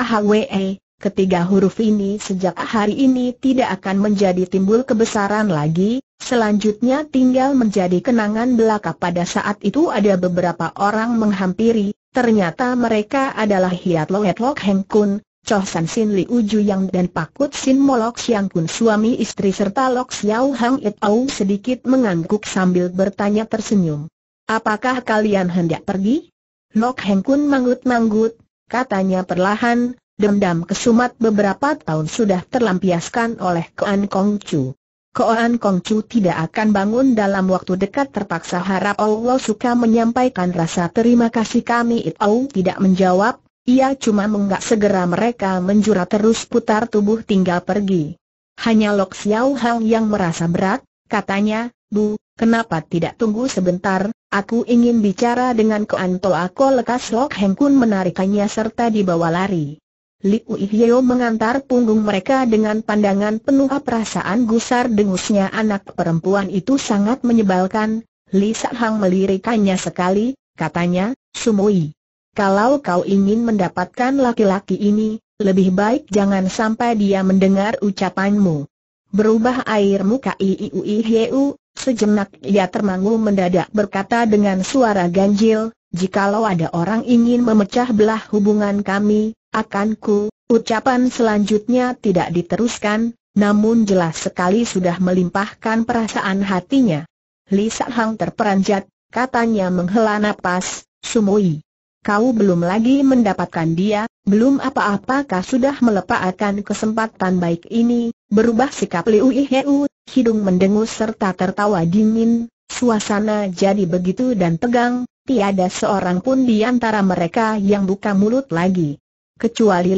ketiga huruf ini sejak hari ini tidak akan menjadi timbul kebesaran lagi, selanjutnya tinggal menjadi kenangan belaka pada saat itu ada beberapa orang menghampiri, Ternyata mereka adalah Hiat Loet Lok Heng Kun, Choh San Sin Li Uju Yang dan Pakut Sin Molok Siang Kun suami istri serta Lok Xiao Hang It Au sedikit mengangguk sambil bertanya tersenyum. Apakah kalian hendak pergi? Lok Heng Kun manggut-manggut, katanya perlahan, dendam kesumat beberapa tahun sudah terlampiaskan oleh Kean Kong Chu. Koan Kongcu tidak akan bangun dalam waktu dekat terpaksa harap Allah suka menyampaikan rasa terima kasih kami itu tidak menjawab, ia cuma menggak segera mereka menjura terus putar tubuh tinggal pergi. Hanya Lok Xiao Hang yang merasa berat, katanya, Bu, kenapa tidak tunggu sebentar, aku ingin bicara dengan Koan Toa Ko lekas Lok Heng Kun menarikannya serta dibawa lari. Liu Yeo mengantar punggung mereka dengan pandangan penuh perasaan gusar dengusnya anak perempuan itu sangat menyebalkan, Li Hang melirikannya sekali, katanya, Sumui. Kalau kau ingin mendapatkan laki-laki ini, lebih baik jangan sampai dia mendengar ucapanmu. Berubah air muka Iu Yeu, sejenak ia termangu mendadak berkata dengan suara ganjil, Jikalau ada orang ingin memecah belah hubungan kami, akanku, ucapan selanjutnya tidak diteruskan, namun jelas sekali sudah melimpahkan perasaan hatinya. Li Hang terperanjat, katanya menghela napas, Sumui. Kau belum lagi mendapatkan dia, belum apa-apakah sudah melepaskan kesempatan baik ini, berubah sikap Liu Iheu, hidung mendengus serta tertawa dingin, suasana jadi begitu dan tegang, tiada seorang pun di antara mereka yang buka mulut lagi kecuali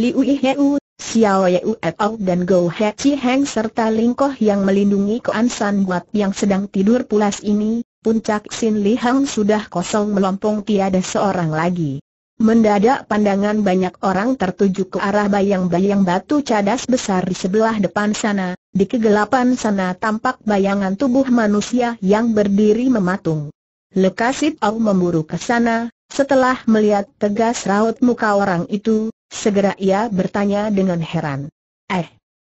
Li Ui He U, Xiao et al dan Go He Chi Heng serta Ling Lingkoh yang melindungi Koan San Buat yang sedang tidur pulas ini, puncak Sin Li Hang sudah kosong melompong tiada seorang lagi. Mendadak pandangan banyak orang tertuju ke arah bayang-bayang batu cadas besar di sebelah depan sana, di kegelapan sana tampak bayangan tubuh manusia yang berdiri mematung. Lekasit Au memburu ke sana, setelah melihat tegas raut muka orang itu, segera ia bertanya dengan heran. Eh,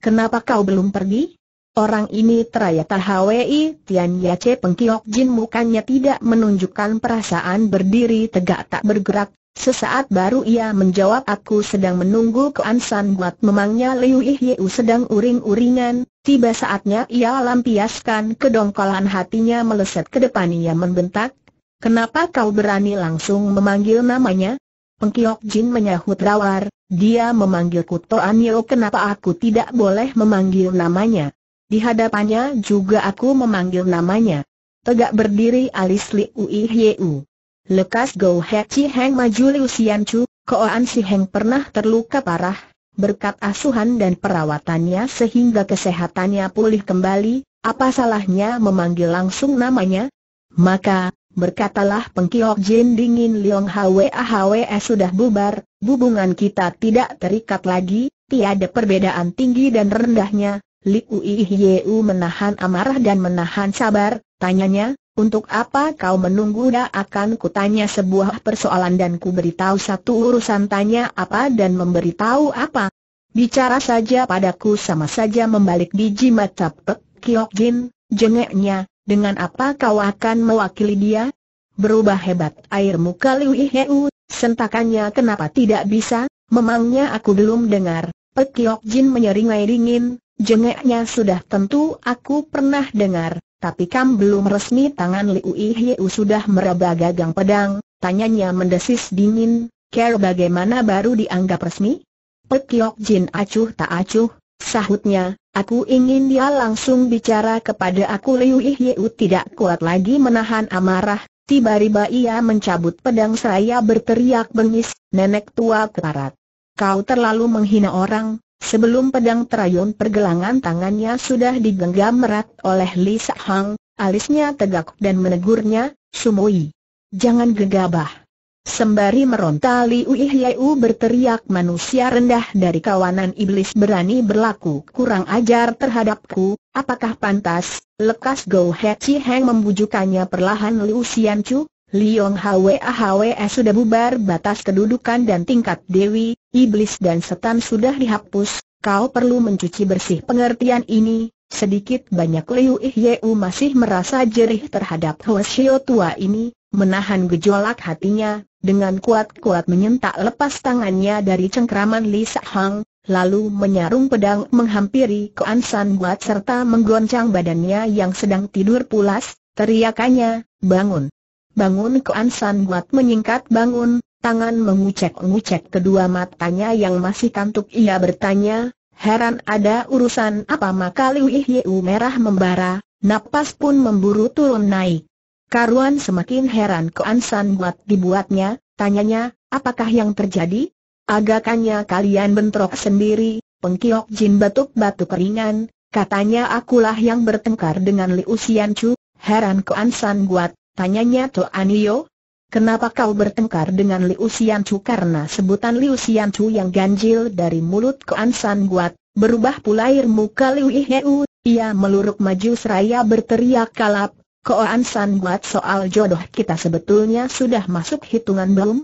kenapa kau belum pergi? Orang ini terayata Hwi Tian Yace Pengkiok Jin mukanya tidak menunjukkan perasaan berdiri tegak tak bergerak, sesaat baru ia menjawab aku sedang menunggu keansan buat memangnya Liu Yiu sedang uring-uringan, tiba saatnya ia lampiaskan kedongkolan hatinya meleset ke depan ia membentak, Kenapa kau berani langsung memanggil namanya? Pengkiok Jin menyahut rawar, dia memanggilku Toanio kenapa aku tidak boleh memanggil namanya? Di hadapannya juga aku memanggil namanya. Tegak berdiri alis Li Ui Yeu. Lekas Go He Chi Heng maju Liu Chu, Koan Si Heng pernah terluka parah, berkat asuhan dan perawatannya sehingga kesehatannya pulih kembali, apa salahnya memanggil langsung namanya? Maka, Berkatalah pengkiok Jin dingin Liong Hwa Hwa ah, eh, sudah bubar, hubungan kita tidak terikat lagi, tiada perbedaan tinggi dan rendahnya. hye u menahan amarah dan menahan sabar, tanyanya, untuk apa kau menunggu dah akan kutanya sebuah persoalan dan ku beritahu satu urusan tanya apa dan memberitahu apa. Bicara saja padaku sama saja membalik biji mata Pek Kiok Jin, jengeknya, dengan apa kau akan mewakili dia? Berubah hebat air muka Liu Heu, sentakannya kenapa tidak bisa? Memangnya aku belum dengar. Pekiok Jin menyeringai dingin, jengeknya sudah tentu aku pernah dengar, tapi kam belum resmi tangan Liu Heu sudah meraba gagang pedang, tanyanya mendesis dingin, care bagaimana baru dianggap resmi? Pekiok Jin acuh tak acuh, sahutnya, Aku ingin dia langsung bicara kepada aku Liu Yiu tidak kuat lagi menahan amarah, tiba-tiba ia mencabut pedang seraya berteriak bengis, nenek tua keparat. Kau terlalu menghina orang, sebelum pedang terayun pergelangan tangannya sudah digenggam merat oleh Li Hang, alisnya tegak dan menegurnya, Sumoi. Jangan gegabah. Sembari meronta Liu Yiu berteriak manusia rendah dari kawanan iblis berani berlaku kurang ajar terhadapku, apakah pantas? Lekas Go He Chi Heng membujukannya perlahan Liu Xian Chu, Liong Hwe Hwe sudah bubar batas kedudukan dan tingkat Dewi, Iblis dan Setan sudah dihapus, kau perlu mencuci bersih pengertian ini, sedikit banyak Liu Yiu masih merasa jerih terhadap Hwasyo tua ini, Menahan gejolak hatinya, dengan kuat-kuat menyentak lepas tangannya dari cengkeraman Li Hang, lalu menyarung pedang menghampiri an San Buat serta menggoncang badannya yang sedang tidur pulas, teriakannya, bangun. Bangun an San Buat menyingkat bangun, tangan mengucek-ngucek kedua matanya yang masih kantuk ia bertanya, heran ada urusan apa maka Liu Yeu merah membara, napas pun memburu turun naik. Karuan semakin heran keansan San buat dibuatnya, tanyanya, apakah yang terjadi? Agakannya kalian bentrok sendiri, pengkiok Jin batuk-batuk ringan, katanya akulah yang bertengkar dengan Liu Xian Chu, heran keansan San buat, tanyanya Toan anio? Kenapa kau bertengkar dengan Liu Xian karena sebutan Liu Xian yang ganjil dari mulut keansan San Guat, berubah pula air muka Liu ia meluruk maju seraya berteriak kalap, Koan San buat soal jodoh kita sebetulnya sudah masuk hitungan belum?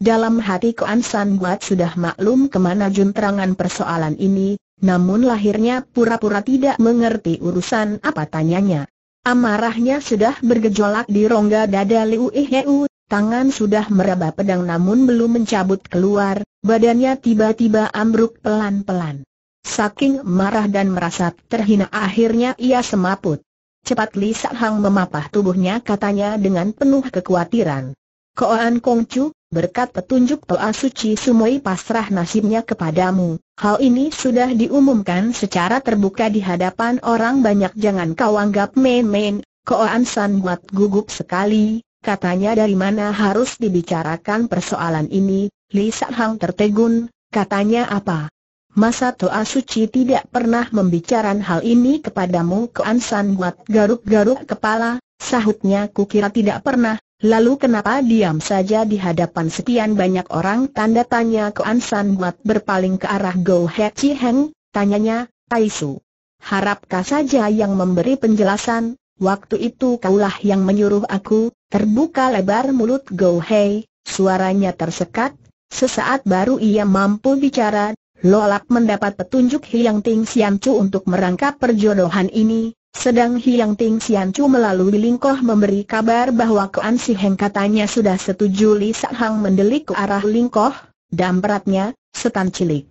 Dalam hati Koan San buat sudah maklum kemana junterangan persoalan ini, namun lahirnya pura-pura tidak mengerti urusan apa tanyanya. Amarahnya sudah bergejolak di rongga dada Liu Iheu, tangan sudah meraba pedang namun belum mencabut keluar, badannya tiba-tiba ambruk pelan-pelan. Saking marah dan merasa terhina akhirnya ia semaput. Cepat Li Hang memapah tubuhnya katanya dengan penuh kekhawatiran. Koan Chu, berkat petunjuk Toa Suci Sumoi pasrah nasibnya kepadamu. Hal ini sudah diumumkan secara terbuka di hadapan orang banyak jangan kau anggap main-main. Koan San buat gugup sekali, katanya dari mana harus dibicarakan persoalan ini. Li Hang tertegun, katanya apa? Masa Masato Suci tidak pernah membicarakan hal ini kepadamu Kuan San buat garuk-garuk kepala, sahutnya kukira tidak pernah, lalu kenapa diam saja di hadapan sekian banyak orang tanda tanya Kuan San buat berpaling ke arah Go He Chi Heng, tanyanya, Taisu. Harapkah saja yang memberi penjelasan, waktu itu kaulah yang menyuruh aku, terbuka lebar mulut Go He, suaranya tersekat, Sesaat baru ia mampu bicara, Lolap mendapat petunjuk Hiang Ting Sian Chu untuk merangkap perjodohan ini, sedang Hiang Ting Sian Chu melalui Lingkoh memberi kabar bahwa Kuan Si Heng katanya sudah setuju Li Sak Hang mendelik ke arah Lingkoh, dan beratnya, setan cilik.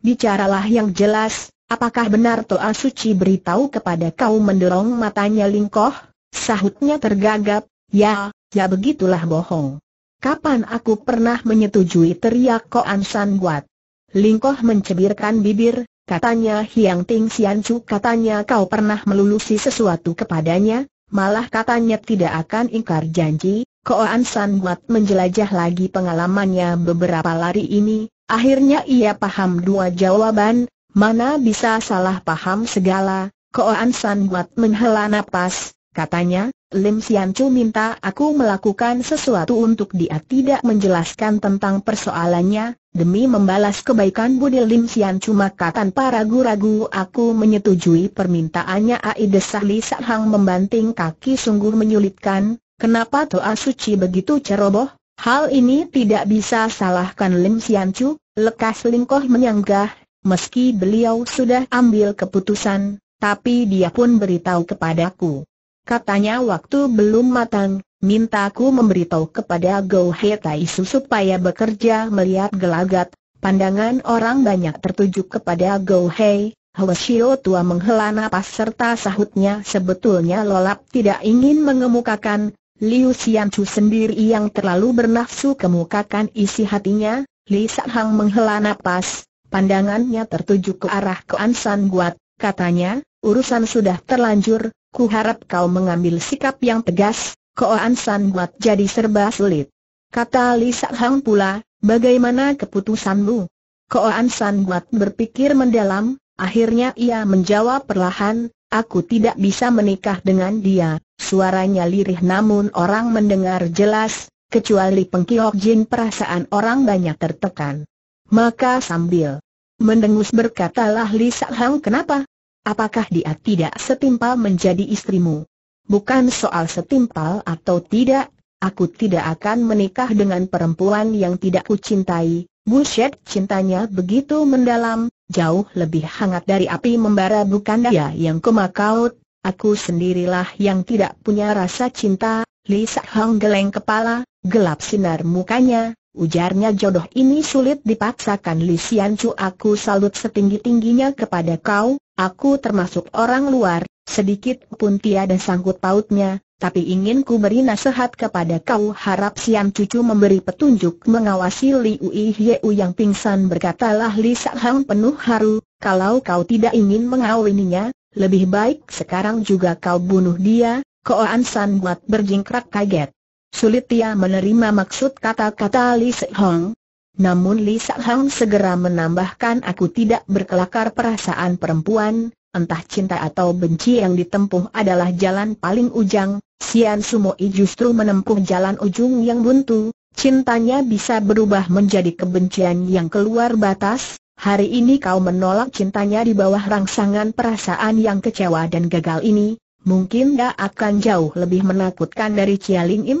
Bicaralah yang jelas, apakah benar Toa Suci beritahu kepada kau mendorong matanya Lingkoh? Sahutnya tergagap, ya, ya begitulah bohong. Kapan aku pernah menyetujui teriak Koan San Guat? Lingkoh mencebirkan bibir, katanya Hiang Ting Sian Chu katanya kau pernah melulusi sesuatu kepadanya, malah katanya tidak akan ingkar janji, Koan San Huat menjelajah lagi pengalamannya beberapa lari ini, akhirnya ia paham dua jawaban, mana bisa salah paham segala, Koan San Huat menghela napas, katanya, Lim Sian Chu minta aku melakukan sesuatu untuk dia tidak menjelaskan tentang persoalannya, Demi membalas kebaikan Budi Lim Sian maka tanpa ragu-ragu aku menyetujui permintaannya Aida Sahli Sahang membanting kaki sungguh menyulitkan, kenapa Toa suci begitu ceroboh? Hal ini tidak bisa salahkan Lim Sian Chu, lekas lingkoh menyanggah, meski beliau sudah ambil keputusan, tapi dia pun beritahu kepadaku. Katanya waktu belum matang, mintaku memberitahu kepada Gou He Taisu supaya bekerja melihat gelagat. Pandangan orang banyak tertuju kepada Gou He, Hwasio tua menghela napas serta sahutnya sebetulnya lolap tidak ingin mengemukakan, Liu Xianchu sendiri yang terlalu bernafsu kemukakan isi hatinya, Li Hang menghela napas, pandangannya tertuju ke arah Kuan San Guat, katanya, urusan sudah terlanjur, Ku harap kau mengambil sikap yang tegas, Koan San buat jadi serba sulit. Kata Li Sak Hang pula, bagaimana keputusanmu? Koan San buat berpikir mendalam, akhirnya ia menjawab perlahan, aku tidak bisa menikah dengan dia. Suaranya lirih namun orang mendengar jelas, kecuali pengkiok jin perasaan orang banyak tertekan. Maka sambil mendengus berkatalah Li Sak Hang kenapa? Apakah dia tidak setimpal menjadi istrimu? Bukan soal setimpal atau tidak, aku tidak akan menikah dengan perempuan yang tidak kucintai. Buset cintanya begitu mendalam, jauh lebih hangat dari api membara bukan dia yang kumakaut. Aku sendirilah yang tidak punya rasa cinta, Lisa Hang geleng kepala, gelap sinar mukanya, Ujarnya jodoh ini sulit dipaksakan Li Chu aku salut setinggi-tingginya kepada kau, aku termasuk orang luar, sedikit pun tiada sangkut pautnya, tapi ingin ku beri nasihat kepada kau harap Xian Cucu memberi petunjuk mengawasi Liu Yeu yang pingsan berkatalah Li Sahang penuh haru, kalau kau tidak ingin mengawininya, lebih baik sekarang juga kau bunuh dia, Koan San buat berjingkrak kaget. Sulit ia menerima maksud kata-kata Li Se Hong. Namun Li Se Hong segera menambahkan aku tidak berkelakar perasaan perempuan, entah cinta atau benci yang ditempuh adalah jalan paling ujang, Sian Sumoi justru menempuh jalan ujung yang buntu, cintanya bisa berubah menjadi kebencian yang keluar batas, hari ini kau menolak cintanya di bawah rangsangan perasaan yang kecewa dan gagal ini, mungkin gak akan jauh lebih menakutkan dari Cialing Ling Im?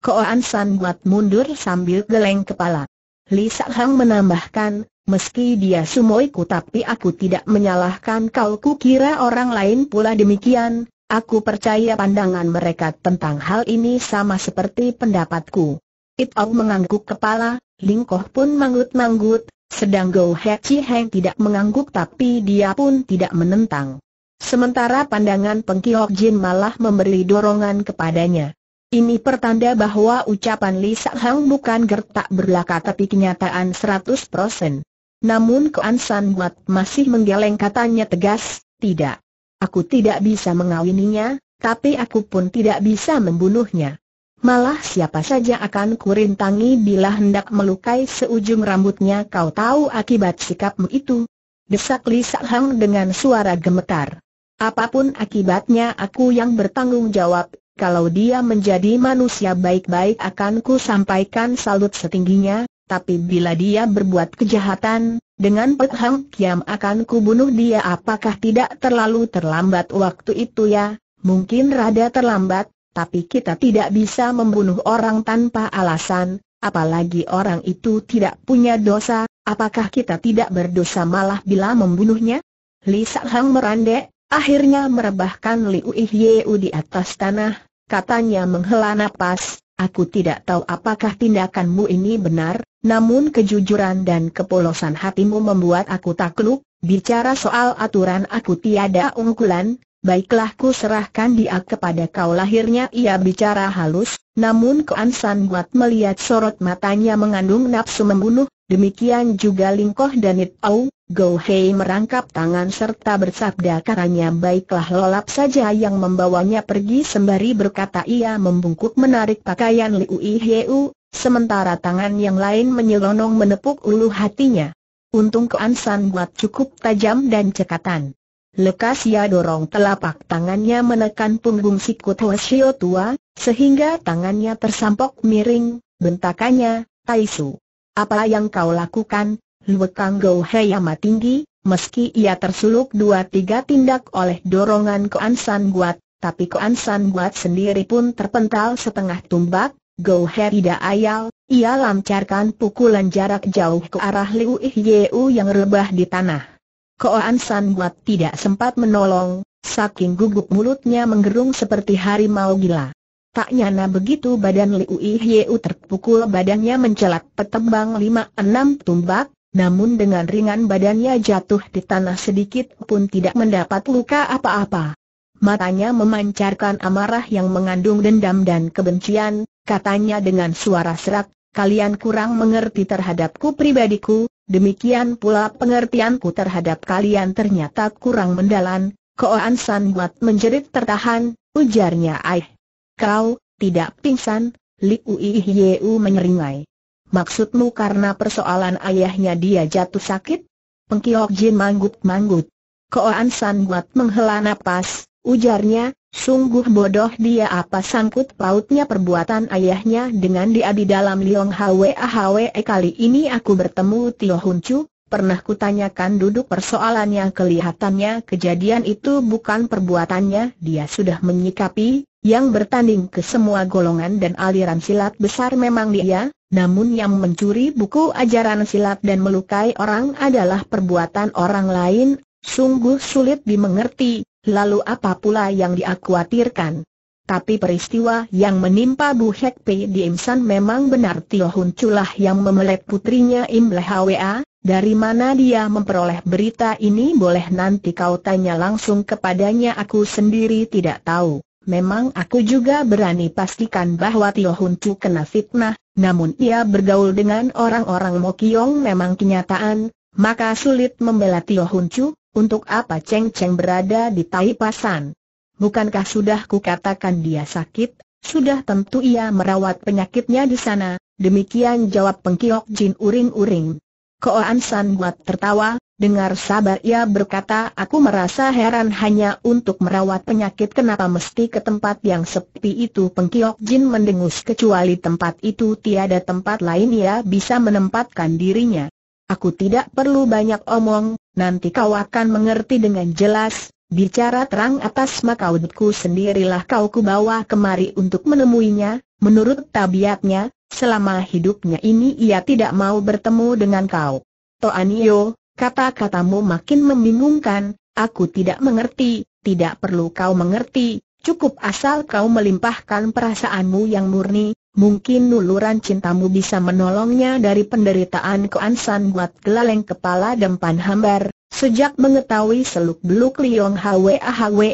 Koan San buat mundur sambil geleng kepala. Li Hang menambahkan, meski dia sumoiku tapi aku tidak menyalahkan kau ku kira orang lain pula demikian, aku percaya pandangan mereka tentang hal ini sama seperti pendapatku. Itau mengangguk kepala, Lingkoh pun manggut-manggut, sedang Go He Chi Heng tidak mengangguk tapi dia pun tidak menentang. Sementara pandangan Pengkiok Jin malah memberi dorongan kepadanya. Ini pertanda bahwa ucapan Li Hang bukan gertak berlaka tapi kenyataan 100%. Namun Kuan San Buat masih menggeleng katanya tegas, tidak. Aku tidak bisa mengawininya, tapi aku pun tidak bisa membunuhnya. Malah siapa saja akan kurintangi bila hendak melukai seujung rambutnya kau tahu akibat sikapmu itu. Desak Li Hang dengan suara gemetar. Apapun akibatnya aku yang bertanggung jawab kalau dia menjadi manusia baik-baik akan ku sampaikan salut setingginya, tapi bila dia berbuat kejahatan, dengan Hang kiam akan ku bunuh dia apakah tidak terlalu terlambat waktu itu ya, mungkin rada terlambat, tapi kita tidak bisa membunuh orang tanpa alasan, apalagi orang itu tidak punya dosa, apakah kita tidak berdosa malah bila membunuhnya? Li Hang merandek, akhirnya merebahkan Liu Ihyu di atas tanah, katanya menghela napas, aku tidak tahu apakah tindakanmu ini benar, namun kejujuran dan kepolosan hatimu membuat aku takluk, bicara soal aturan aku tiada unggulan, baiklah ku serahkan dia kepada kau lahirnya ia bicara halus, namun keansan buat melihat sorot matanya mengandung nafsu membunuh, Demikian juga Lingkoh dan It Au, Go merangkap tangan serta bersabda karanya baiklah lolap saja yang membawanya pergi sembari berkata ia membungkuk menarik pakaian Liu Iheu, sementara tangan yang lain menyelonong menepuk ulu hatinya. Untung keansan buat cukup tajam dan cekatan. Lekas ia dorong telapak tangannya menekan punggung sikut Kutwasio tua, sehingga tangannya tersampok miring, bentakannya, Taisu. Apa yang kau lakukan, Lue Kang Gohei amat tinggi, meski ia tersuluk dua tiga tindak oleh dorongan Koan San Guat, tapi Koan San Guat sendiri pun terpental setengah tumbak, Gou Hei tidak ayal, ia lancarkan pukulan jarak jauh ke arah Liu Yeu yang rebah di tanah. Koan San Guat tidak sempat menolong, saking gugup mulutnya menggerung seperti harimau gila. Tak nyana begitu badan Liu Ihyeu terpukul badannya mencelat petembang lima enam tumbak, namun dengan ringan badannya jatuh di tanah sedikit pun tidak mendapat luka apa-apa. Matanya memancarkan amarah yang mengandung dendam dan kebencian, katanya dengan suara serak, kalian kurang mengerti terhadapku pribadiku, demikian pula pengertianku terhadap kalian ternyata kurang mendalam. Koan San Buat menjerit tertahan, ujarnya Aih. Kau, tidak pingsan, Liu Yeu menyeringai. Maksudmu karena persoalan ayahnya dia jatuh sakit? Pengkiok Jin manggut-manggut. Koan San Guat menghela napas, ujarnya, sungguh bodoh dia apa sangkut pautnya perbuatan ayahnya dengan dia di dalam Liong Hwe Hwe kali ini aku bertemu Tio Hun Chu, pernah kutanyakan duduk persoalannya kelihatannya kejadian itu bukan perbuatannya dia sudah menyikapi, yang bertanding ke semua golongan dan aliran silat besar memang dia, namun yang mencuri buku ajaran silat dan melukai orang adalah perbuatan orang lain, sungguh sulit dimengerti, lalu apa pula yang diakuatirkan. Tapi peristiwa yang menimpa Bu Hek Pei di Imsan memang benar Tio Hun Chulah yang memelet putrinya Le Hwa, dari mana dia memperoleh berita ini boleh nanti kau tanya langsung kepadanya aku sendiri tidak tahu. Memang aku juga berani pastikan bahwa Tio Hun Chu kena fitnah, namun ia bergaul dengan orang-orang Mokiong memang kenyataan, maka sulit membela Tio Hun Chu, untuk apa Cheng Cheng berada di Tai Pasan. Bukankah sudah kukatakan dia sakit, sudah tentu ia merawat penyakitnya di sana, demikian jawab pengkiok Jin uring-uring. Koan San buat tertawa, Dengar sabar ia berkata aku merasa heran hanya untuk merawat penyakit kenapa mesti ke tempat yang sepi itu Pengkiok Jin mendengus kecuali tempat itu tiada tempat lain ia bisa menempatkan dirinya. Aku tidak perlu banyak omong, nanti kau akan mengerti dengan jelas, bicara terang atas makaudku sendirilah kau kubawa kemari untuk menemuinya, menurut tabiatnya, selama hidupnya ini ia tidak mau bertemu dengan kau. Toanio, Kata-katamu makin membingungkan, aku tidak mengerti, tidak perlu kau mengerti, cukup asal kau melimpahkan perasaanmu yang murni, mungkin nuluran cintamu bisa menolongnya dari penderitaan keansan buat gelaleng kepala dempan hambar. Sejak mengetahui seluk-beluk Liong Hwe Ahwe,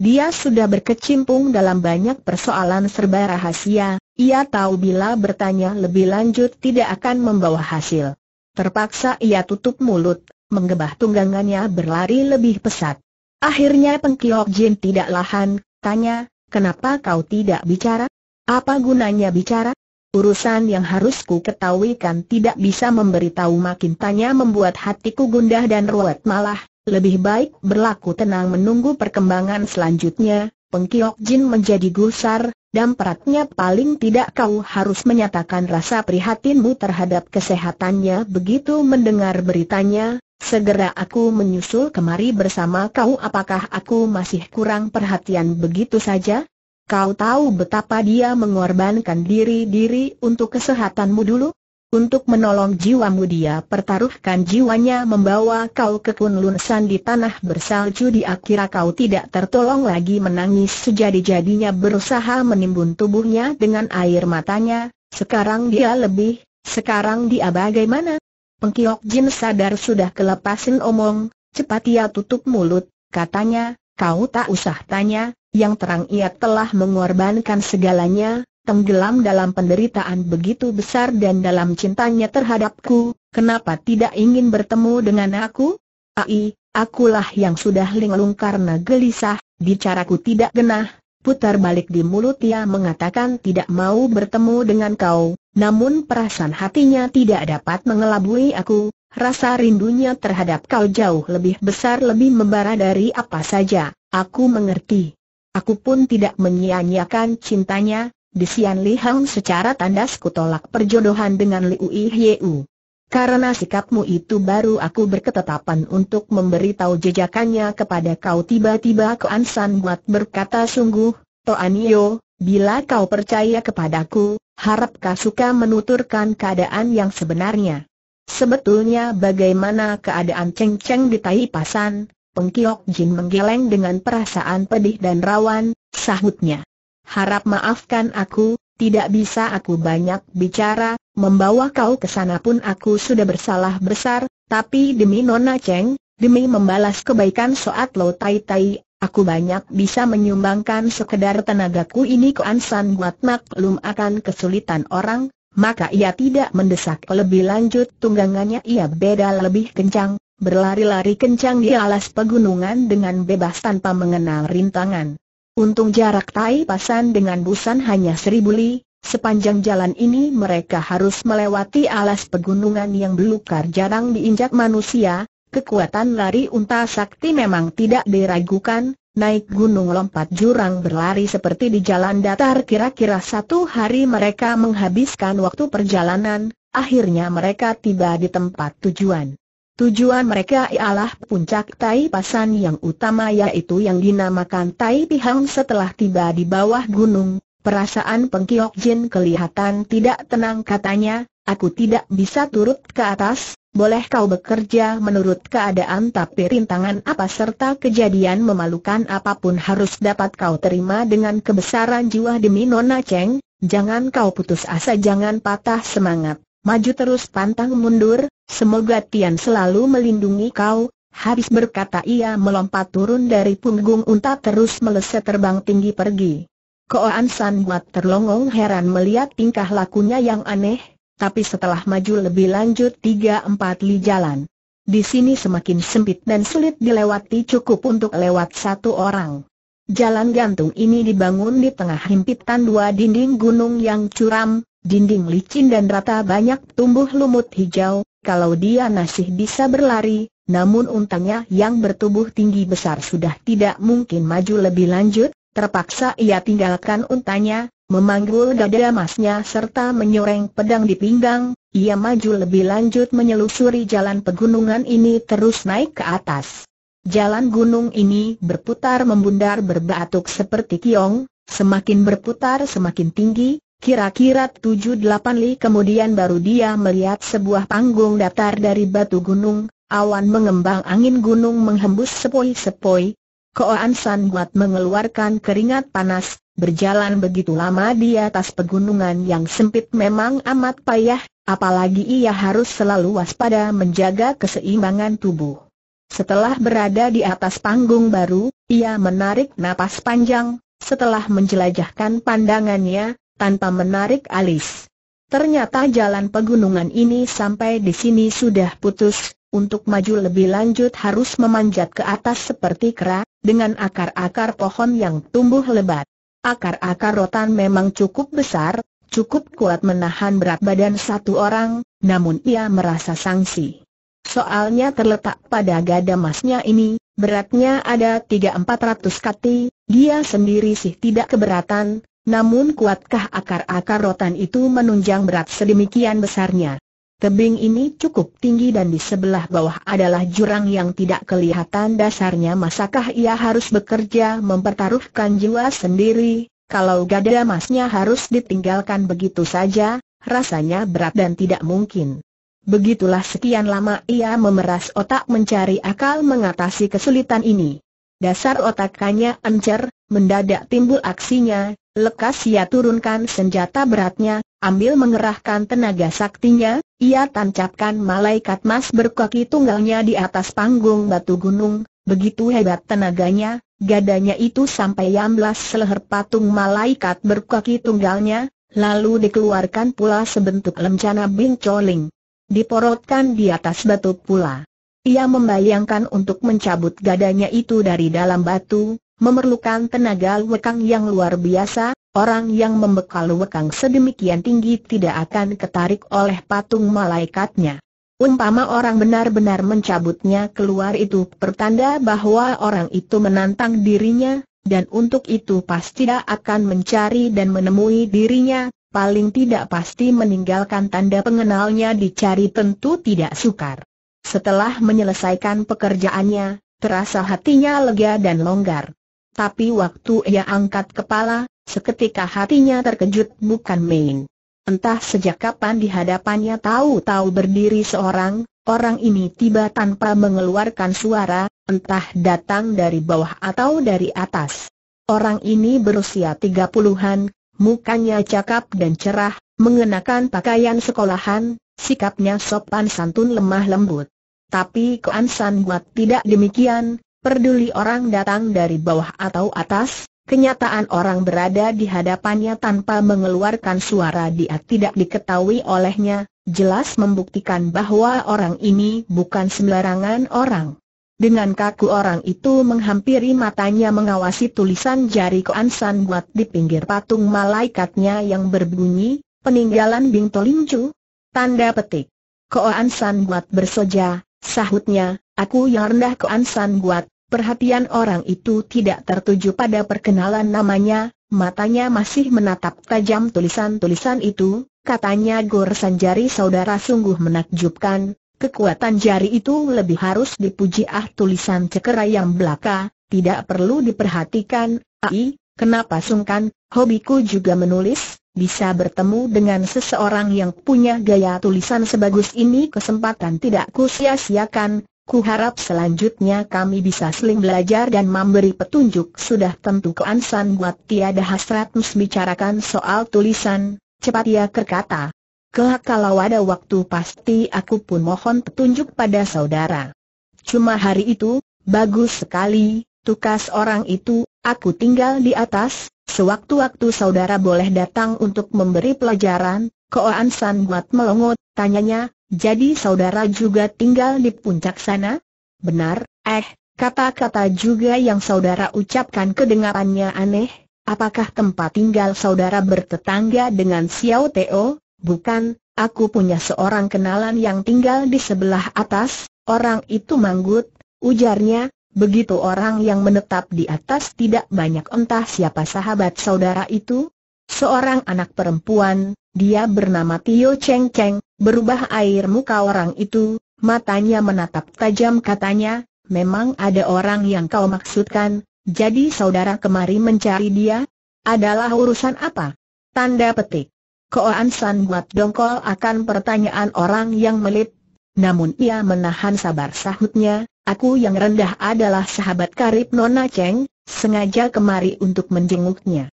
dia sudah berkecimpung dalam banyak persoalan serba rahasia, ia tahu bila bertanya lebih lanjut tidak akan membawa hasil. Terpaksa ia tutup mulut, menggebah tunggangannya berlari lebih pesat. Akhirnya Pengkiok Jin tidak lahan, tanya, kenapa kau tidak bicara? Apa gunanya bicara? Urusan yang harus ku ketahui kan tidak bisa memberitahu makin tanya membuat hatiku gundah dan ruwet malah, lebih baik berlaku tenang menunggu perkembangan selanjutnya, Pengkiok Jin menjadi gusar, dan Dampratnya paling tidak kau harus menyatakan rasa prihatinmu terhadap kesehatannya begitu mendengar beritanya, segera aku menyusul kemari bersama kau apakah aku masih kurang perhatian begitu saja? Kau tahu betapa dia mengorbankan diri-diri untuk kesehatanmu dulu? Untuk menolong jiwamu dia pertaruhkan jiwanya membawa kau ke Kunlun San di tanah bersalju di akhirat kau tidak tertolong lagi menangis sejadi-jadinya berusaha menimbun tubuhnya dengan air matanya, sekarang dia lebih, sekarang dia bagaimana? Pengkiok Jin sadar sudah kelepasin omong, cepat ia tutup mulut, katanya, kau tak usah tanya, yang terang ia telah mengorbankan segalanya, tenggelam dalam penderitaan begitu besar dan dalam cintanya terhadapku, kenapa tidak ingin bertemu dengan aku? Ai, akulah yang sudah linglung karena gelisah, bicaraku tidak genah, putar balik di mulut ia mengatakan tidak mau bertemu dengan kau, namun perasaan hatinya tidak dapat mengelabui aku, rasa rindunya terhadap kau jauh lebih besar lebih membara dari apa saja, aku mengerti. Aku pun tidak menyia-nyiakan cintanya, di Sian Li Hang secara tandas kutolak perjodohan dengan Liu Yiu. Karena sikapmu itu baru aku berketetapan untuk memberitahu jejakannya kepada kau tiba-tiba ke Ansan buat berkata sungguh, Toanio, bila kau percaya kepadaku, harap kau suka menuturkan keadaan yang sebenarnya. Sebetulnya bagaimana keadaan Cheng Cheng di Tai Pasan, Pengkiok Jin menggeleng dengan perasaan pedih dan rawan, sahutnya harap maafkan aku, tidak bisa aku banyak bicara, membawa kau ke sana pun aku sudah bersalah besar, tapi demi Nona Cheng, demi membalas kebaikan Soat Lo Tai Tai, aku banyak bisa menyumbangkan sekedar tenagaku ini ke Ansan buat maklum akan kesulitan orang, maka ia tidak mendesak lebih lanjut tunggangannya ia beda lebih kencang, berlari-lari kencang di alas pegunungan dengan bebas tanpa mengenal rintangan. Untung jarak Tai Pasan dengan Busan hanya seribu li, sepanjang jalan ini mereka harus melewati alas pegunungan yang belukar jarang diinjak manusia, kekuatan lari unta sakti memang tidak diragukan, naik gunung lompat jurang berlari seperti di jalan datar kira-kira satu hari mereka menghabiskan waktu perjalanan, akhirnya mereka tiba di tempat tujuan. Tujuan mereka ialah puncak Tai Pasan yang utama yaitu yang dinamakan Tai Pihang setelah tiba di bawah gunung. Perasaan Pengkiok Jin kelihatan tidak tenang katanya, aku tidak bisa turut ke atas, boleh kau bekerja menurut keadaan tapi rintangan apa serta kejadian memalukan apapun harus dapat kau terima dengan kebesaran jiwa demi Nona Cheng, jangan kau putus asa jangan patah semangat. Maju terus pantang mundur, semoga Tian selalu melindungi kau, habis berkata ia melompat turun dari punggung unta terus meleset terbang tinggi pergi. Koan San Buat terlongong heran melihat tingkah lakunya yang aneh, tapi setelah maju lebih lanjut tiga empat li jalan. Di sini semakin sempit dan sulit dilewati cukup untuk lewat satu orang. Jalan gantung ini dibangun di tengah himpitan dua dinding gunung yang curam, Dinding licin dan rata banyak tumbuh lumut hijau, kalau dia masih bisa berlari, namun untangnya yang bertubuh tinggi besar sudah tidak mungkin maju lebih lanjut, terpaksa ia tinggalkan untanya, memanggul dada emasnya serta menyoreng pedang di pinggang, ia maju lebih lanjut menyelusuri jalan pegunungan ini terus naik ke atas. Jalan gunung ini berputar membundar berbatuk seperti kiong, semakin berputar semakin tinggi, Kira-kira 7-8 li kemudian baru dia melihat sebuah panggung datar dari batu gunung, awan mengembang angin gunung menghembus sepoi-sepoi. Koan San buat mengeluarkan keringat panas, berjalan begitu lama di atas pegunungan yang sempit memang amat payah, apalagi ia harus selalu waspada menjaga keseimbangan tubuh. Setelah berada di atas panggung baru, ia menarik napas panjang, setelah menjelajahkan pandangannya, tanpa menarik alis. Ternyata jalan pegunungan ini sampai di sini sudah putus, untuk maju lebih lanjut harus memanjat ke atas seperti kera, dengan akar-akar pohon yang tumbuh lebat. Akar-akar rotan memang cukup besar, cukup kuat menahan berat badan satu orang, namun ia merasa sangsi. Soalnya terletak pada gada masnya ini, beratnya ada 3-400 kati, dia sendiri sih tidak keberatan, namun kuatkah akar-akar rotan itu menunjang berat sedemikian besarnya? Tebing ini cukup tinggi dan di sebelah bawah adalah jurang yang tidak kelihatan dasarnya masakah ia harus bekerja mempertaruhkan jiwa sendiri, kalau gada emasnya harus ditinggalkan begitu saja, rasanya berat dan tidak mungkin. Begitulah sekian lama ia memeras otak mencari akal mengatasi kesulitan ini. Dasar otakannya encer, mendadak timbul aksinya, lekas ia turunkan senjata beratnya, ambil mengerahkan tenaga saktinya, ia tancapkan malaikat mas berkaki tunggalnya di atas panggung batu gunung, begitu hebat tenaganya, gadanya itu sampai yamblas seleher patung malaikat berkaki tunggalnya, lalu dikeluarkan pula sebentuk lencana bing coling. Diporotkan di atas batu pula. Ia membayangkan untuk mencabut gadanya itu dari dalam batu, memerlukan tenaga wekang yang luar biasa, orang yang membekal wekang sedemikian tinggi tidak akan ketarik oleh patung malaikatnya. Umpama orang benar-benar mencabutnya keluar itu pertanda bahwa orang itu menantang dirinya, dan untuk itu pasti tidak akan mencari dan menemui dirinya, paling tidak pasti meninggalkan tanda pengenalnya dicari tentu tidak sukar. Setelah menyelesaikan pekerjaannya, terasa hatinya lega dan longgar. Tapi waktu ia angkat kepala, seketika hatinya terkejut bukan main. Entah sejak kapan di hadapannya tahu-tahu berdiri seorang, orang ini tiba tanpa mengeluarkan suara, entah datang dari bawah atau dari atas. Orang ini berusia tiga puluhan, mukanya cakap dan cerah, mengenakan pakaian sekolahan, sikapnya sopan santun lemah lembut. Tapi Koan San Guat tidak demikian, peduli orang datang dari bawah atau atas, kenyataan orang berada di hadapannya tanpa mengeluarkan suara dia tidak diketahui olehnya, jelas membuktikan bahwa orang ini bukan sembarangan orang. Dengan kaku orang itu menghampiri matanya mengawasi tulisan jari Koan San Guat di pinggir patung malaikatnya yang berbunyi, peninggalan Bing Tolincu. Tanda petik. Koan San Guat bersoja, Sahutnya, aku yang rendah ke Ansan buat, perhatian orang itu tidak tertuju pada perkenalan namanya, matanya masih menatap tajam tulisan-tulisan itu, katanya goresan jari saudara sungguh menakjubkan, kekuatan jari itu lebih harus dipuji ah tulisan cekera yang belaka, tidak perlu diperhatikan, ai, kenapa sungkan, hobiku juga menulis, bisa bertemu dengan seseorang yang punya gaya tulisan sebagus ini kesempatan tidak sia siakan ku harap selanjutnya kami bisa seling belajar dan memberi petunjuk sudah tentu ke Ansan buat tiada hasrat mus bicarakan soal tulisan, cepat ia berkata. Kelak kalau ada waktu pasti aku pun mohon petunjuk pada saudara. Cuma hari itu, bagus sekali, Tukas orang itu, aku tinggal di atas, sewaktu-waktu saudara boleh datang untuk memberi pelajaran, Koan San Guat melongot, tanyanya, jadi saudara juga tinggal di puncak sana? Benar, eh, kata-kata juga yang saudara ucapkan kedengarannya aneh, apakah tempat tinggal saudara bertetangga dengan Xiao Teo? Bukan, aku punya seorang kenalan yang tinggal di sebelah atas, orang itu manggut, ujarnya, Begitu orang yang menetap di atas tidak banyak entah siapa sahabat saudara itu, seorang anak perempuan, dia bernama Tio Cheng Cheng, berubah air muka orang itu, matanya menatap tajam katanya, memang ada orang yang kau maksudkan, jadi saudara kemari mencari dia? Adalah urusan apa? Tanda petik. Koan San buat dongkol akan pertanyaan orang yang melit, namun ia menahan sabar sahutnya, Aku yang rendah adalah sahabat karib Nona Cheng, sengaja kemari untuk menjenguknya.